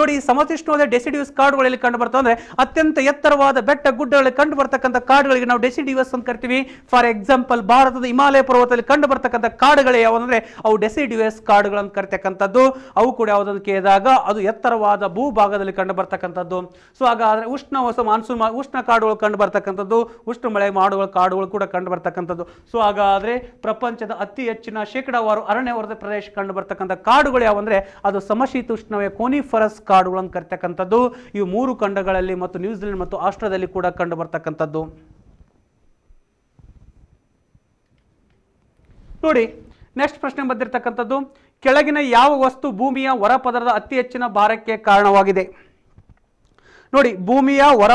ನೋಡಿ ಈ ಸಮಶೀಷ್ಣವಾದ ಡೆಸಿಡ್ಯೂಸ್ ಕಾಡುಗಳು ಎಲ್ಲಿ ಕಂಡು ಬರ್ತಾವ ಅತ್ಯಂತ ಎತ್ತರವಾದ ಬೆಟ್ಟ ಗುಡ್ಡಗಳಲ್ಲಿ ಕಂಡು ಬರ್ತಕ್ಕಂಥ ಕಾಡುಗಳಿಗೆ ನಾವು ಡೆಸಿಡ್ಯೂಸ್ ಅಂತ ಕರಿತೀವಿ ಫಾರ್ ಎಕ್ಸಾಂಪಲ್ ಭಾರತದ ಹಿಮಾಲಯ ಹಿಮಾಲಯ ಪರ್ವತದಲ್ಲಿ ಕಂಡು ಬರ್ತಕ್ಕಂಥ ಕಾಡುಗಳೇ ಯಾವುದಂದ್ರೆ ಅವು ಡೆಸಿಡ್ಯೂಸ್ ಕಾಡುಗಳನ್ನು ಕರಿತಕ್ಕಂಥದ್ದು ಅವು ಕೂಡ ಯಾವುದನ್ನು ಕೇಳಿದಾಗ ಅದು ಎತ್ತರವಾದ ಭೂಭಾಗದಲ್ಲಿ ಕಂಡು ಬರ್ತಕ್ಕಂಥದ್ದು ಸೊ ಹಾಗಾದ್ರೆ ಉಷ್ಣ ಹೊಸ ಮಾನ್ಸೂನ್ ಉಷ್ಣ ಕಾಡುಗಳು ಕಂಡು ಬರ್ತಕ್ಕಂಥದ್ದು ಉಷ್ಣ ಮಳೆ ಮಾಡುವ ಕಾಡುಗಳು ಕೂಡ ಕಂಡು ಬರ್ತಕ್ಕಂಥದ್ದು ಸೊ ಹಾಗಾದ್ರೆ ಪ್ರಪಂಚದ ಅತಿ ಹೆಚ್ಚಿನ ಶೇಕಡಾವಾರು ಅರಣ್ಯವರದ ಪ್ರದೇಶ ಕಂಡು ಬರ್ತಕ್ಕಂಥ ಕಾಡುಗಳು ಯಾವಂದ್ರೆ ಅದು ಸಮಶೀತೋಷ್ಣವೇ ಕೋನಿಫರಸ್ ಕಾಡುಗಳನ್ನು ಕರಿತಕ್ಕಂಥದ್ದು ಇವು ಮೂರು ಖಂಡಗಳಲ್ಲಿ ಮತ್ತು ನ್ಯೂಜಿಲೆಂಡ್ ಮತ್ತು ಆಸ್ಟ್ರೇಲಿಯಾದಲ್ಲಿ ಕೂಡ ಕಂಡು ಬರ್ತಕ್ಕಂಥದ್ದು ನೋಡಿ ನೆಕ್ಸ್ಟ್ ಪ್ರಶ್ನೆ ಬಂದಿರತಕ್ಕಂಥದ್ದು ಕೆಳಗಿನ ಯಾವ ವಸ್ತು ಭೂಮಿಯ ಹೊರಪದರದ ಅತಿ ಹೆಚ್ಚಿನ ಭಾರಕ್ಕೆ ಕಾರಣವಾಗಿದೆ ನೋಡಿ ಭೂಮಿಯ ಹೊರ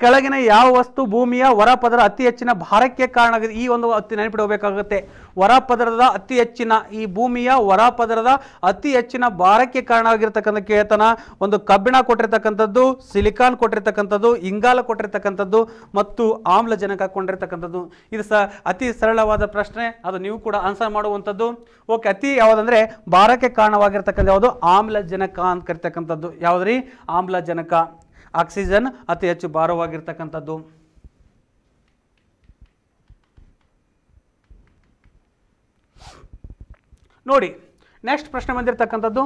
ಕೆಳಗಿನ ಯಾವ ವಸ್ತು ಭೂಮಿಯ ಹೊರಪದರ ಅತಿ ಹೆಚ್ಚಿನ ಭಾರಕ್ಕೆ ಕಾರಣ ಈ ಒಂದು ಅತಿ ನೆನಪಿಡಬೇಕಾಗುತ್ತೆ ವರಪದರದ ಅತಿ ಹೆಚ್ಚಿನ ಈ ಭೂಮಿಯ ವರಪದರದ ಅತಿ ಹೆಚ್ಚಿನ ಭಾರಕ್ಕೆ ಕಾರಣ ಆಗಿರ್ತಕ್ಕಂಥ ಕೇತನ ಒಂದು ಕಬ್ಬಿಣ ಕೊಟ್ಟಿರ್ತಕ್ಕಂಥದ್ದು ಸಿಲಿಕಾನ್ ಕೊಟ್ಟಿರ್ತಕ್ಕಂಥದ್ದು ಇಂಗಾಲ ಕೊಟ್ಟಿರ್ತಕ್ಕಂಥದ್ದು ಮತ್ತು ಆಮ್ಲಜನಕ ಕೊಂಡಿರ್ತಕ್ಕಂಥದ್ದು ಇದು ಸ ಅತಿ ಸರಳವಾದ ಪ್ರಶ್ನೆ ಅದು ನೀವು ಕೂಡ ಆನ್ಸರ್ ಮಾಡುವಂಥದ್ದು ಓಕೆ ಅತಿ ಯಾವುದಂದ್ರೆ ಭಾರಕ್ಕೆ ಕಾರಣವಾಗಿರ್ತಕ್ಕಂಥ ಯಾವುದು ಆಮ್ಲಜನಕ ಅಂತ ಕರಿತಕ್ಕಂಥದ್ದು ಯಾವುದ್ರಿ ಆಮ್ಲಜನಕ ಆಕ್ಸಿಜನ್ ಅತಿ ಹೆಚ್ಚು ಭಾರವಾಗಿರ್ತಕ್ಕಂಥದ್ದು ನೋಡಿ ನೆಕ್ಸ್ಟ್ ಪ್ರಶ್ನೆ ಬಂದಿರತಕ್ಕಂಥದ್ದು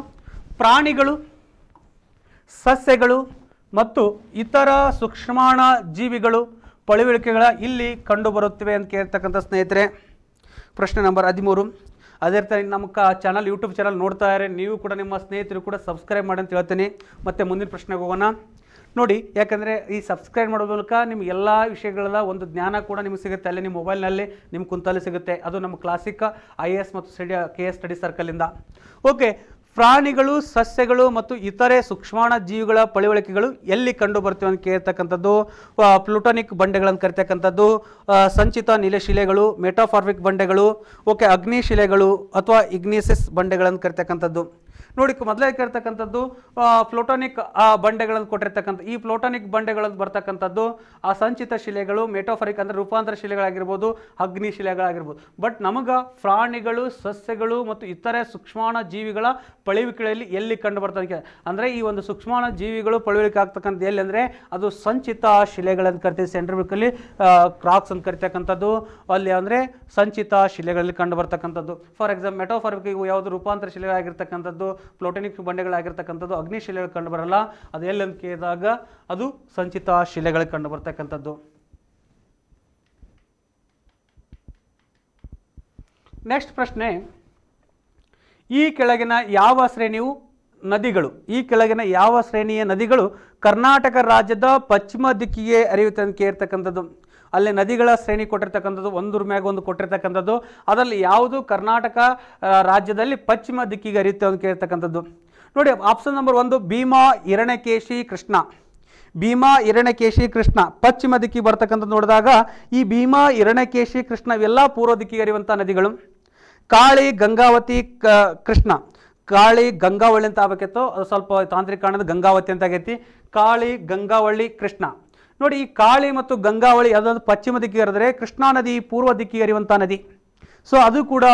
ಪ್ರಾಣಿಗಳು ಸಸ್ಯಗಳು ಮತ್ತು ಇತರ ಸೂಕ್ಷ್ಮಾಣ ಜೀವಿಗಳು ಪಳುವಳಿಕೆಗಳ ಇಲ್ಲಿ ಕಂಡುಬರುತ್ತವೆ ಅಂತ ಕೇಳ್ತಕ್ಕಂಥ ಸ್ನೇಹಿತರೆ ಪ್ರಶ್ನೆ ನಂಬರ್ ಹದಿಮೂರು ಅದೇ ರೀತಿ ನಮ್ಮ ಕ ಚಾನಲ್ ಯೂಟ್ಯೂಬ್ ಚಾನಲ್ ನೋಡ್ತಾ ಇದ್ದಾರೆ ನೀವು ಕೂಡ ನಿಮ್ಮ ಸ್ನೇಹಿತರು ಕೂಡ ಸಬ್ಸ್ಕ್ರೈಬ್ ಮಾಡಿ ಅಂತ ಹೇಳ್ತೀನಿ ಮತ್ತು ಮುಂದಿನ ಪ್ರಶ್ನೆಗೆ ಹೋಗೋಣ ನೋಡಿ ಯಾಕಂದರೆ ಈ ಸಬ್ಸ್ಕ್ರೈಬ್ ಮಾಡೋ ಮೂಲಕ ನಿಮ್ಗೆ ಎಲ್ಲ ವಿಷಯಗಳಲ್ಲ ಒಂದು ಜ್ಞಾನ ಕೂಡ ನಿಮ್ಗೆ ಸಿಗುತ್ತೆ ಅಲ್ಲಿ ನಿಮ್ಮ ಮೊಬೈಲ್ನಲ್ಲಿ ನಿಮ್ಮ ಕುಂತಲ್ಲಿ ಸಿಗುತ್ತೆ ಅದು ನಮ್ಮ ಕ್ಲಾಸಿಕ್ ಐ ಎ ಎಸ್ ಮತ್ತು ಸ್ಟಡಿ ಕೆ ಎಸ್ ಸ್ಟಡಿ ಸರ್ಕಲಿಂದ ಓಕೆ ಪ್ರಾಣಿಗಳು ಸಸ್ಯಗಳು ಮತ್ತು ಇತರೆ ಸೂಕ್ಷ್ಮಾಣ ಜೀವಿಗಳ ಪಳಿವಳಿಕೆಗಳು ಎಲ್ಲಿ ಕಂಡು ಬರ್ತೀವಿ ಅಂತ ಕೇಳ್ತಕ್ಕಂಥದ್ದು ಪ್ಲೂಟೋನಿಕ್ ಬಂಡೆಗಳನ್ನು ಕರಿತಕ್ಕಂಥದ್ದು ಸಂಚಿತ ನೀಲಶಿಲೆಗಳು ಮೆಟಾಫಾರ್ಮಿಕ್ ಬಂಡೆಗಳು ಓಕೆ ಅಗ್ನಿಶಿಲೆಗಳು ಅಥವಾ ಇಗ್ನಿಸಿಸ್ ಬಂಡೆಗಳನ್ನು ಕರಿತಕ್ಕಂಥದ್ದು ನೋಡಿ ಮೊದಲೇ ಕೇಳ್ತಕ್ಕಂಥದ್ದು ಫ್ಲೋಟಾನಿಕ್ ಬಂಡೆಗಳನ್ನು ಕೊಟ್ಟಿರ್ತಕ್ಕಂಥ ಈ ಫ್ಲೋಟಾನಿಕ್ ಬಂಡೆಗಳಲ್ಲಿ ಬರ್ತಕ್ಕಂಥದ್ದು ಆ ಸಂಚಿತ ಶಿಲೆಗಳು ಮೆಟೋಫರಿಕ್ ಅಂದರೆ ರೂಪಾಂತರ ಶಿಲೆಗಳಾಗಿರ್ಬೋದು ಅಗ್ನಿ ಶಿಲೆಗಳಾಗಿರ್ಬೋದು ಬಟ್ ನಮಗೆ ಪ್ರಾಣಿಗಳು ಸಸ್ಯಗಳು ಮತ್ತು ಇತರೆ ಸೂಕ್ಷ್ಮಾಣ ಜೀವಿಗಳ ಪಳಿವಿಕೆಯಲ್ಲಿ ಎಲ್ಲಿ ಕಂಡು ಬರ್ತದೆ ಅಂದರೆ ಈ ಒಂದು ಸೂಕ್ಷ್ಮಾಣ ಜೀವಿಗಳು ಪಳಿವಿಕೆ ಆಗ್ತಕ್ಕಂಥ ಎಲ್ಲಿ ಅಂದರೆ ಅದು ಸಂಚಿತ ಶಿಲೆಗಳನ್ನು ಕರಿತೀವಿ ಸೆಂಟರ್ ಬುಕ್ಕಲ್ಲಿ ಕ್ರಾಕ್ಸ್ ಅಂತ ಕರಿತಕ್ಕಂಥದ್ದು ಅಲ್ಲಿ ಅಂದರೆ ಸಂಚಿತ ಶಿಲೆಗಳಲ್ಲಿ ಕಂಡು ಬರ್ತಕ್ಕಂಥದ್ದು ಫಾರ್ ಎಕ್ಸಾಂಪಲ್ ಮೆಟೋಫರ್ಬಿಕ್ ಯಾವುದು ರೂಪಾಂತರ ಶಿಲೆಗಳಾಗಿರ್ತಕ್ಕಂಥದ್ದು ಪ್ಲೋಟೆನಿಕ್ ಬಂಡೆಗಳಾಗಿರ್ತಕ್ಕಂಥದ್ದು ಅಗ್ನಿಶಿಲೆಗಳು ಕಂಡು ಬರಲ್ಲ ಅದು ಎಲ್ಲಿ ಅಂತ ಕೇಳಿದಾಗ ಅದು ಸಂಚಿತ ಶಿಲೆಗಳು ಕಂಡು ಬರ್ತಕ್ಕಂಥದ್ದು ನೆಕ್ಸ್ಟ್ ಪ್ರಶ್ನೆ ಈ ಕೆಳಗಿನ ಯಾವ ಶ್ರೇಣಿಯು ನದಿಗಳು ಈ ಕೆಳಗಿನ ಯಾವ ಶ್ರೇಣಿಯ ನದಿಗಳು ಕರ್ನಾಟಕ ರಾಜ್ಯದ ಪಶ್ಚಿಮ ದಿಕ್ಕಿಗೆ ಅರಿಯುತ್ತೆ ಅಂತ ಕೇಳ್ತಕ್ಕಂಥದ್ದು ಅಲ್ಲಿ ನದಿಗಳ ಶ್ರೇಣಿ ಕೊಟ್ಟಿರ್ತಕ್ಕಂಥದ್ದು ಒಂದು ಮ್ಯಾಗ ಒಂದು ಕೊಟ್ಟಿರ್ತಕ್ಕಂಥದ್ದು ಅದರಲ್ಲಿ ಯಾವುದು ಕರ್ನಾಟಕ ರಾಜ್ಯದಲ್ಲಿ ಪಶ್ಚಿಮ ದಿಕ್ಕಿಗೆ ಹರಿಯುತ್ತೆ ಅಂತ ಕೇಳ್ತಕ್ಕಂಥದ್ದು ನೋಡಿ ಆಪ್ಷನ್ ನಂಬರ್ ಒಂದು ಭೀಮಾ ಹಿರಣ್ಯಕೇಶಿ ಕೃಷ್ಣ ಭೀಮಾ ಇರಣಕೇಶಿ ಕೃಷ್ಣ ಪಶ್ಚಿಮ ದಿಕ್ಕಿಗೆ ಬರ್ತಕ್ಕಂಥದ್ದು ನೋಡಿದಾಗ ಈ ಭೀಮಾ ಇರಣಕೇಶಿ ಕೃಷ್ಣ ಇವೆಲ್ಲ ಪೂರ್ವ ದಿಕ್ಕಿಗೆ ಹರಿಯುವಂಥ ನದಿಗಳು ಕಾಳಿ ಗಂಗಾವತಿ ಕೃಷ್ಣ ಕಾಳಿ ಗಂಗಾವಳಿ ಅಂತ ಆಗಬೇಕಿತ್ತು ಅದು ಸ್ವಲ್ಪ ತಾಂತ್ರಿಕ ಕಾರಣದ ಗಂಗಾವತಿ ಅಂತ ಆಗೈತಿ ಕಾಳಿ ಗಂಗಾವಳ್ಳಿ ಕೃಷ್ಣ ನೋಡಿ ಈ ಕಾಳಿ ಮತ್ತು ಗಂಗಾವಳಿ ಯಾವುದಾದ್ರು ಪಶ್ಚಿಮ ದಿಕ್ಕಿಗೆ ಹರಿದ್ರೆ ಕೃಷ್ಣಾ ನದಿ ಪೂರ್ವ ದಿಕ್ಕಿಗೆ ಹರಿಯುವಂಥ ನದಿ ಸೊ ಅದು ಕೂಡ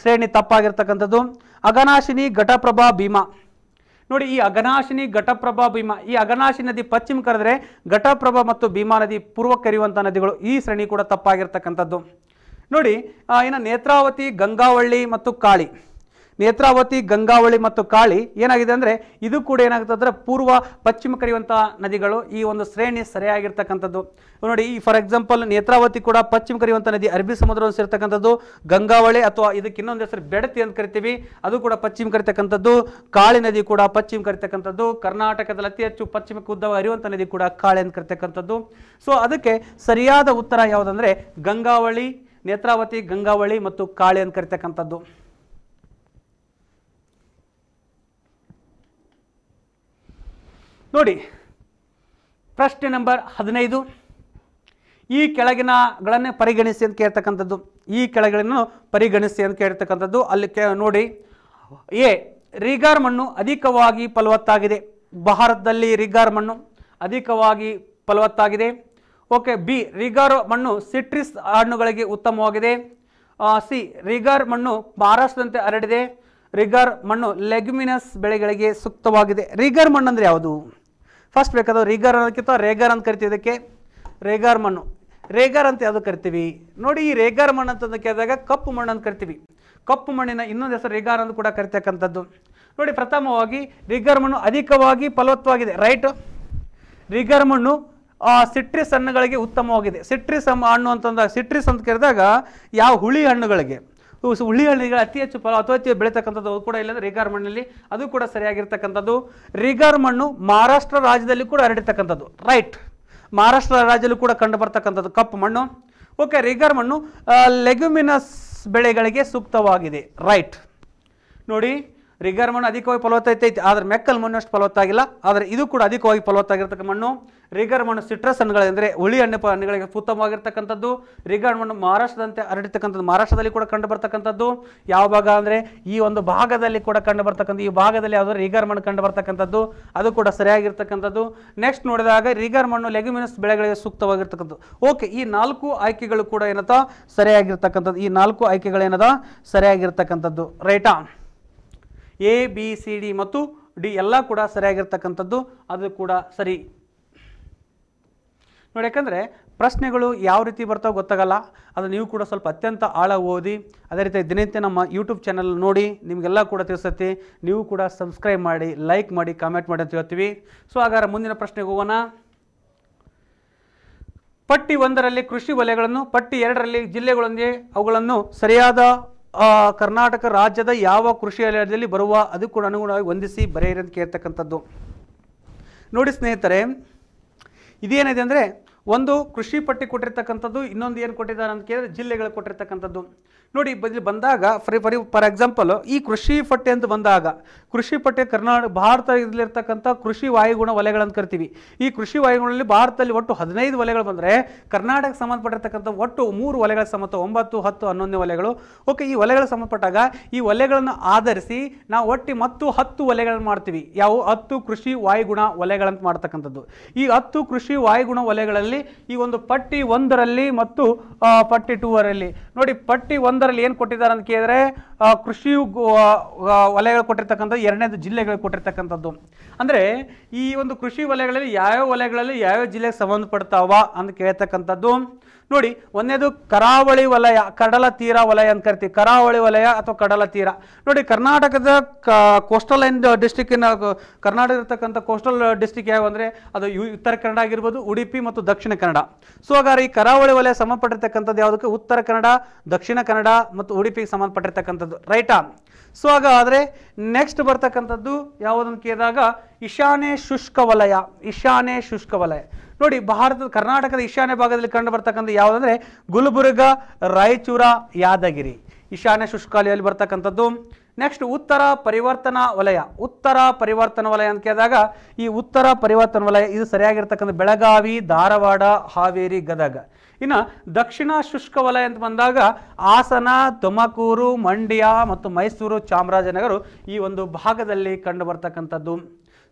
ಶ್ರೇಣಿ ತಪ್ಪಾಗಿರ್ತಕ್ಕಂಥದ್ದು ಅಗನಾಶಿನಿ ಘಟಪ್ರಭಾ ಭೀಮಾ ನೋಡಿ ಈ ಅಗನಾಶಿನಿ ಘಟಪ್ರಭಾ ಭೀಮಾ ಈ ಅಗನಾಶಿನಿ ನದಿ ಪಶ್ಚಿಮ ಕರೆದ್ರೆ ಘಟಪ್ರಭಾ ಮತ್ತು ಭೀಮಾ ನದಿ ಪೂರ್ವಕ್ಕೆ ಹರಿಯುವಂಥ ನದಿಗಳು ಈ ಶ್ರೇಣಿ ಕೂಡ ತಪ್ಪಾಗಿರ್ತಕ್ಕಂಥದ್ದು ನೋಡಿ ಇನ್ನು ನೇತ್ರಾವತಿ ಗಂಗಾವಳ್ಳಿ ಮತ್ತು ಕಾಳಿ ನೇತ್ರಾವತಿ ಗಂಗಾವಳಿ ಮತ್ತು ಕಾಳಿ ಏನಾಗಿದೆ ಅಂದರೆ ಇದು ಕೂಡ ಏನಾಗುತ್ತೆ ಪೂರ್ವ ಪಶ್ಚಿಮ ಕರೆಯುವಂತಹ ನದಿಗಳು ಈ ಒಂದು ಶ್ರೇಣಿ ಸರಿಯಾಗಿರ್ತಕ್ಕಂಥದ್ದು ನೋಡಿ ಈ ಫಾರ್ ಎಕ್ಸಾಂಪಲ್ ನೇತ್ರಾವತಿ ಕೂಡ ಪಶ್ಚಿಮ ಕರೆಯುವಂಥ ನದಿ ಅರಬ್ಬಿ ಸಮುದ್ರವನ್ನು ಸೇರ್ತಕ್ಕಂಥದ್ದು ಗಂಗಾವಳಿ ಅಥವಾ ಇದಕ್ಕೆ ಇನ್ನೊಂದು ಹೆಸರು ಬೆಡತಿ ಅಂತ ಕರಿತೀವಿ ಅದು ಕೂಡ ಪಶ್ಚಿಮ ಕರಿತಕ್ಕಂಥದ್ದು ಕಾಳಿ ನದಿ ಕೂಡ ಪಶ್ಚಿಮ ಕರಿತಕ್ಕಂಥದ್ದು ಕರ್ನಾಟಕದಲ್ಲಿ ಅತಿ ಹೆಚ್ಚು ಪಶ್ಚಿಮಕ್ಕೆ ಉದ್ದವ ಹರಿಯುವಂಥ ನದಿ ಕೂಡ ಕಾಳಿ ಅಂತ ಕರಿತಕ್ಕಂಥದ್ದು ಸೊ ಅದಕ್ಕೆ ಸರಿಯಾದ ಉತ್ತರ ಯಾವುದಂದ್ರೆ ಗಂಗಾವಳಿ ನೇತ್ರಾವತಿ ಗಂಗಾವಳಿ ಮತ್ತು ಕಾಳಿ ಅಂತ ಕರಿತಕ್ಕಂಥದ್ದು ನೋಡಿ ಪ್ರಶ್ನೆ ನಂಬರ್ ಹದಿನೈದು ಈ ಕೆಳಗಿನಗಳನ್ನು ಪರಿಗಣಿಸಿ ಅಂತ ಕೇಳ್ತಕ್ಕಂಥದ್ದು ಈ ಕೆಳಗಳನ್ನು ಪರಿಗಣಿಸಿ ಅಂತ ಕೇಳ್ತಕ್ಕಂಥದ್ದು ಅಲ್ಲಿ ಕೇ ನೋಡಿ ಎ ರಿಗಾರ್ ಮಣ್ಣು ಅಧಿಕವಾಗಿ ಫಲವತ್ತಾಗಿದೆ ಭಾರತದಲ್ಲಿ ರಿಗಾರ್ ಮಣ್ಣು ಅಧಿಕವಾಗಿ ಫಲವತ್ತಾಗಿದೆ ಓಕೆ ಬಿ ರಿಗಾರ್ ಮಣ್ಣು ಸಿಟ್ರಿಸ್ ಹಣ್ಣುಗಳಿಗೆ ಉತ್ತಮವಾಗಿದೆ ಸಿ ರಿಗಾರ್ ಮಣ್ಣು ಮಹಾರಾಷ್ಟ್ರದಂತೆ ಹರಡಿದೆ ರಿಗಾರ್ ಮಣ್ಣು ಲೆಗ್ಮಿನಸ್ ಬೆಳೆಗಳಿಗೆ ಸೂಕ್ತವಾಗಿದೆ ರಿಗಾರ್ ಮಣ್ಣು ಅಂದರೆ ಯಾವುದು ಫಸ್ಟ್ ಬೇಕಾದ್ರೆ ರಿಗರ್ ಅನ್ನೋದಕ್ಕಿಂತ ರೇಗರ್ ಅಂತ ಕರಿತೀವಿ ಇದಕ್ಕೆ ರೇಗಾರ್ ಮಣ್ಣು ರೇಗಾರ್ ಅಂತ ಯಾವುದು ಕರಿತೀವಿ ನೋಡಿ ಈ ರೇಗಾರ್ ಮಣ್ಣು ಅಂತಂದು ಕೇಳಿದಾಗ ಕಪ್ಪು ಮಣ್ಣು ಅಂತ ಕರಿತೀವಿ ಕಪ್ಪು ಮಣ್ಣಿನ ಇನ್ನೊಂದು ಹೆಸರು ರೇಗಾರ್ ಅಂತ ಕೂಡ ಕರಿತಕ್ಕಂಥದ್ದು ನೋಡಿ ಪ್ರಥಮವಾಗಿ ರಿಗರ್ ಮಣ್ಣು ಅಧಿಕವಾಗಿ ಫಲವತ್ವಾಗಿದೆ ರೈಟ್ ರಿಗರ್ ಮಣ್ಣು ಸಿಟ್ರಿಸ್ ಹಣ್ಣುಗಳಿಗೆ ಉತ್ತಮವಾಗಿದೆ ಸಿಟ್ರಿಸ್ ಹಣ್ಣು ಅಂತಂದಾಗ ಸಿಟ್ರಿಸ್ ಅಂತ ಕರೆದಾಗ ಯಾವ ಹುಳಿ ಹಣ್ಣುಗಳಿಗೆ ಹುಳಿಹಳ್ಳಿಗಳ ಅತಿ ಹೆಚ್ಚು ಫಲ ಅಥವಾ ಬೆಳೀತಕ್ಕಂಥದ್ದು ಕೂಡ ಇಲ್ಲಾಂದ್ರೆ ರಿಗಾರ್ ಮಣ್ಣಲ್ಲಿ ಅದು ಕೂಡ ಸರಿಯಾಗಿರ್ತಕ್ಕಂಥದ್ದು ರೇಗಾರ್ ಮಣ್ಣು ಮಹಾರಾಷ್ಟ್ರ ರಾಜ್ಯದಲ್ಲಿ ಕೂಡ ಹರಡಿರ್ತಕ್ಕಂಥದ್ದು ರೈಟ್ ಮಹಾರಾಷ್ಟ್ರ ರಾಜ್ಯದಲ್ಲೂ ಕೂಡ ಕಂಡು ಬರ್ತಕ್ಕಂಥದ್ದು ಕಪ್ಪು ಮಣ್ಣು ಓಕೆ ರಿಗರ್ ಮಣ್ಣು ಲೆಗ್ಯುಮಿನಸ್ ಬೆಳೆಗಳಿಗೆ ಸೂಕ್ತವಾಗಿದೆ ರೈಟ್ ನೋಡಿ ರಿಗರ್ ಮಣ್ಣು ಅಧಿಕವಾಗಿ ಫಲವತ್ತೈತೆ ಐತೆ ಆದರೆ ಮೆಕ್ಕಲ್ ಮಣ್ಣು ಅಷ್ಟು ಫಲವತ್ತಾಗಿಲ್ಲ ಆದರೆ ಇದು ಕೂಡ ಅಧಿಕವಾಗಿ ಫಲವತ್ತಾಗಿರ್ತಕ್ಕ ಮಣ್ಣು ರಿಗರ್ ಮಣ್ಣು ಸಿಟ್ರಸ್ ಹಣ್ಣುಗಳೆಂದರೆ ಹುಳಿ ಹಣ್ಣು ಹಣ್ಣುಗಳಿಗೆ ಉತ್ತಮವಾಗಿರ್ತಕ್ಕಂಥದ್ದು ರಿಗರ್ ಮಣ್ಣು ಮಹಾರಾಷ್ಟ್ರದಂತೆ ಹರಡಿರ್ತಕ್ಕಂಥದ್ದು ಮಹಾರಾಷ್ಟ್ರದಲ್ಲಿ ಕೂಡ ಕಂಡು ಬರ್ತಕ್ಕಂಥದ್ದು ಯಾವ ಭಾಗ ಅಂದರೆ ಈ ಒಂದು ಭಾಗದಲ್ಲಿ ಕೂಡ ಕಂಡು ಬರ್ತಕ್ಕಂಥ ಈ ಭಾಗದಲ್ಲಿ ಯಾವುದೋ ರಿಗರ್ ಮಣ್ಣು ಕಂಡು ಬರ್ತಕ್ಕಂಥದ್ದು ಅದು ಕೂಡ ಸರಿಯಾಗಿರ್ತಕ್ಕಂಥದ್ದು ನೆಕ್ಸ್ಟ್ ನೋಡಿದಾಗ ರಿಗರ್ ಮಣ್ಣು ಲೆಗ್ಯುಮಿನಸ್ ಬೆಳೆಗಳಿಗೆ ಸೂಕ್ತವಾಗಿರ್ತಕ್ಕಂಥದ್ದು ಓಕೆ ಈ ನಾಲ್ಕು ಆಯ್ಕೆಗಳು ಕೂಡ ಏನದ ಸರಿಯಾಗಿರ್ತಕ್ಕಂಥದ್ದು ಈ ನಾಲ್ಕು ಆಯ್ಕೆಗಳೇನದ ಸರಿಯಾಗಿರ್ತಕ್ಕಂಥದ್ದು ರೈಟಾ ಎ ಬಿ ಸಿ ಡಿ ಮತ್ತು ಡಿ ಎಲ್ಲ ಕೂಡ ಸರಿಯಾಗಿರ್ತಕ್ಕಂಥದ್ದು ಅದು ಕೂಡ ಸರಿ ನೋಡಿ ಯಾಕಂದರೆ ಪ್ರಶ್ನೆಗಳು ಯಾವ ರೀತಿ ಬರ್ತಾವೆ ಗೊತ್ತಾಗಲ್ಲ ಅದು ನೀವು ಕೂಡ ಸ್ವಲ್ಪ ಅತ್ಯಂತ ಆಳ ಓದಿ ಅದೇ ರೀತಿ ದಿನನಿತ್ಯ ನಮ್ಮ ಯೂಟ್ಯೂಬ್ ಚಾನಲ್ ನೋಡಿ ನಿಮಗೆಲ್ಲ ಕೂಡ ತಿಳಿಸತ್ತೆ ನೀವು ಕೂಡ ಸಬ್ಸ್ಕ್ರೈಬ್ ಮಾಡಿ ಲೈಕ್ ಮಾಡಿ ಕಾಮೆಂಟ್ ಮಾಡಿ ಅಂತ ಹೇಳ್ತೀವಿ ಸೊ ಹಾಗಾದ್ರೆ ಮುಂದಿನ ಪ್ರಶ್ನೆಗೆ ಹೋಗೋಣ ಪಟ್ಟಿ ಒಂದರಲ್ಲಿ ಕೃಷಿ ವಲಯಗಳನ್ನು ಪಟ್ಟಿ ಎರಡರಲ್ಲಿ ಜಿಲ್ಲೆಗಳೊಂದಿಗೆ ಅವುಗಳನ್ನು ಸರಿಯಾದ ಕರ್ನಾಟಕ ರಾಜ್ಯದ ಯಾವ ಕೃಷಿ ವಲಯದಲ್ಲಿ ಬರುವ ಅದಕ್ಕೂ ಅನುಗುಣವಾಗಿ ಹೊಂದಿಸಿ ಬರೆಯಿರಿ ಅಂತ ಕೇಳ್ತಕ್ಕಂಥದ್ದು ನೋಡಿ ಸ್ನೇಹಿತರೆ ಇದೇನಿದೆ ಅಂದರೆ ಒಂದು ಕೃಷಿ ಪಟ್ಟಿ ಕೊಟ್ಟಿರ್ತಕ್ಕಂಥದ್ದು ಇನ್ನೊಂದು ಏನು ಕೊಟ್ಟಿದ್ದಾರೆ ಅಂತ ಕೇಳಿದ್ರೆ ಜಿಲ್ಲೆಗಳು ಕೊಟ್ಟಿರ್ತಕ್ಕಂಥದ್ದು ನೋಡಿ ಇಲ್ಲಿ ಬಂದಾಗ ಫಾರ್ ಫಾರ್ ಫಾರ್ ಎಕ್ಸಾಂಪಲ್ ಈ ಕೃಷಿ ಪಟ್ಟೆ ಅಂತ ಬಂದಾಗ ಕೃಷಿ ಪಟ್ಟೆ ಕರ್ನಾಟಕ ಭಾರತದಲ್ಲಿರ್ತಕ್ಕಂಥ ಕೃಷಿ ವಾಯುಗುಣ ವಲಯಗಳಂತ ಕರಿತೀವಿ ಈ ಕೃಷಿ ವಾಯುಗುಣದಲ್ಲಿ ಭಾರತದಲ್ಲಿ ಒಟ್ಟು ಹದಿನೈದು ವಲಯಗಳು ಬಂದರೆ ಕರ್ನಾಟಕ ಸಂಬಂಧಪಟ್ಟಿರ್ತಕ್ಕಂಥ ಒಟ್ಟು ಮೂರು ವಲಯಗಳ ಸಂಬಂಧ ಒಂಬತ್ತು ಹತ್ತು ಹನ್ನೊಂದನೇ ವಲಯಗಳು ಓಕೆ ಈ ವಲಯಗಳ ಸಂಬಂಧಪಟ್ಟಾಗ ಈ ವಲಯಗಳನ್ನು ಆಧರಿಸಿ ನಾವು ಒಟ್ಟಿ ಮತ್ತು ಹತ್ತು ವಲಯಗಳನ್ನು ಮಾಡ್ತೀವಿ ಯಾವ ಹತ್ತು ಕೃಷಿ ವಾಯುಗುಣ ವಲಯಗಳಂತ ಮಾಡ್ತಕ್ಕಂಥದ್ದು ಈ ಹತ್ತು ಕೃಷಿ ವಾಯುಗುಣ ವಲಯಗಳಲ್ಲಿ ಈ ಒಂದು ಪಟ್ಟಿ ಒಂದರಲ್ಲಿ ಮತ್ತು ಪಟ್ಟಿ ಟೂವರಲ್ಲಿ ನೋಡಿ ಪಟ್ಟಿ ಒಂದು ಒಂದರಲ್ಲಿ ಏನು ಕೊಟ್ಟಿದ್ದಾರೆ ಅಂತ ಕೇಳಿದ್ರೆ ಕೃಷಿ ವಲಯಗಳು ಕೊಟ್ಟಿರ್ತಕ್ಕಂಥದ್ದು ಎರಡನೇದು ಜಿಲ್ಲೆಗಳು ಕೊಟ್ಟಿರ್ತಕ್ಕಂಥದ್ದು ಅಂದರೆ ಈ ಒಂದು ಕೃಷಿ ವಲಯಗಳಲ್ಲಿ ಯಾವ್ಯಾವ ವಲಯಗಳಲ್ಲಿ ಯಾವ್ಯಾವ ಜಿಲ್ಲೆಗೆ ಸಂಬಂಧಪಡ್ತಾವ ಅಂತ ಕೇಳ್ತಕ್ಕಂಥದ್ದು ನೋಡಿ ಒಂದೇದು ಕರಾವಳಿ ವಲಯ ಕಡಲ ತೀರ ವಲಯ ಅಂತ ಕರಿತೀವಿ ಕರಾವಳಿ ವಲಯ ಅಥವಾ ಕಡಲ ತೀರ ನೋಡಿ ಕರ್ನಾಟಕದ ಕೋಸ್ಟಲ್ ಲೈನ್ ಡಿಸ್ಟಿಕ್ಕಿನ ಕರ್ನಾಟಕ ಇರ್ತಕ್ಕಂಥ ಕೋಸ್ಟಲ್ ಡಿಸ್ಟಿಕ್ ಯಾವ ಅಂದರೆ ಅದು ಉತ್ತರ ಕನ್ನಡ ಆಗಿರ್ಬೋದು ಉಡುಪಿ ಮತ್ತು ದಕ್ಷಿಣ ಕನ್ನಡ ಸೊ ಹಾಗಾದ್ರೆ ಈ ಕರಾವಳಿ ವಲಯ ಸಂಬಂಧಪಟ್ಟಿರ್ತಕ್ಕಂಥದ್ದು ಯಾವುದಕ್ಕೆ ಉತ್ತರ ಕನ್ನಡ ದಕ್ಷಿಣ ಕನ್ನಡ ಮತ್ತು ಉಡುಪಿಗೆ ಸಂಬಂಧಪಟ್ಟಿರ್ತಕ್ಕಂಥದ್ದು ರೈಟಾ ಸೊ ಹಾಗಾದರೆ ನೆಕ್ಸ್ಟ್ ಬರ್ತಕ್ಕಂಥದ್ದು ಯಾವುದನ್ನು ಕೇಳಿದಾಗ ಇಶಾನೆ ಶುಷ್ಕ ವಲಯ ಇಶಾನೆ ಶುಷ್ಕ ವಲಯ ನೋಡಿ ಭಾರತದ ಕರ್ನಾಟಕದ ಈಶಾನ್ಯ ಭಾಗದಲ್ಲಿ ಕಂಡು ಬರ್ತಕ್ಕಂಥ ಯಾವುದಂದ್ರೆ ಗುಲ್ಬುರ್ಗ ರಾಯಚೂರ ಯಾದಗಿರಿ ಈಶಾನ್ಯ ಶುಷ್ಕಾಲಯಲ್ಲಿ ಬರ್ತಕ್ಕಂಥದ್ದು ನೆಕ್ಸ್ಟ್ ಉತ್ತರ ಪರಿವರ್ತನಾ ವಲಯ ಉತ್ತರ ಪರಿವರ್ತನಾ ವಲಯ ಅಂತ ಕೇಳಿದಾಗ ಈ ಉತ್ತರ ಪರಿವರ್ತನಾ ವಲಯ ಇದು ಸರಿಯಾಗಿರ್ತಕ್ಕಂಥ ಬೆಳಗಾವಿ ಧಾರವಾಡ ಹಾವೇರಿ ಗದಗ ಇನ್ನು ದಕ್ಷಿಣ ಶುಷ್ಕ ವಲಯ ಅಂತ ಬಂದಾಗ ಹಾಸನ ತುಮಕೂರು ಮಂಡ್ಯ ಮತ್ತು ಮೈಸೂರು ಚಾಮರಾಜನಗರ ಈ ಒಂದು ಭಾಗದಲ್ಲಿ ಕಂಡು ಬರ್ತಕ್ಕಂಥದ್ದು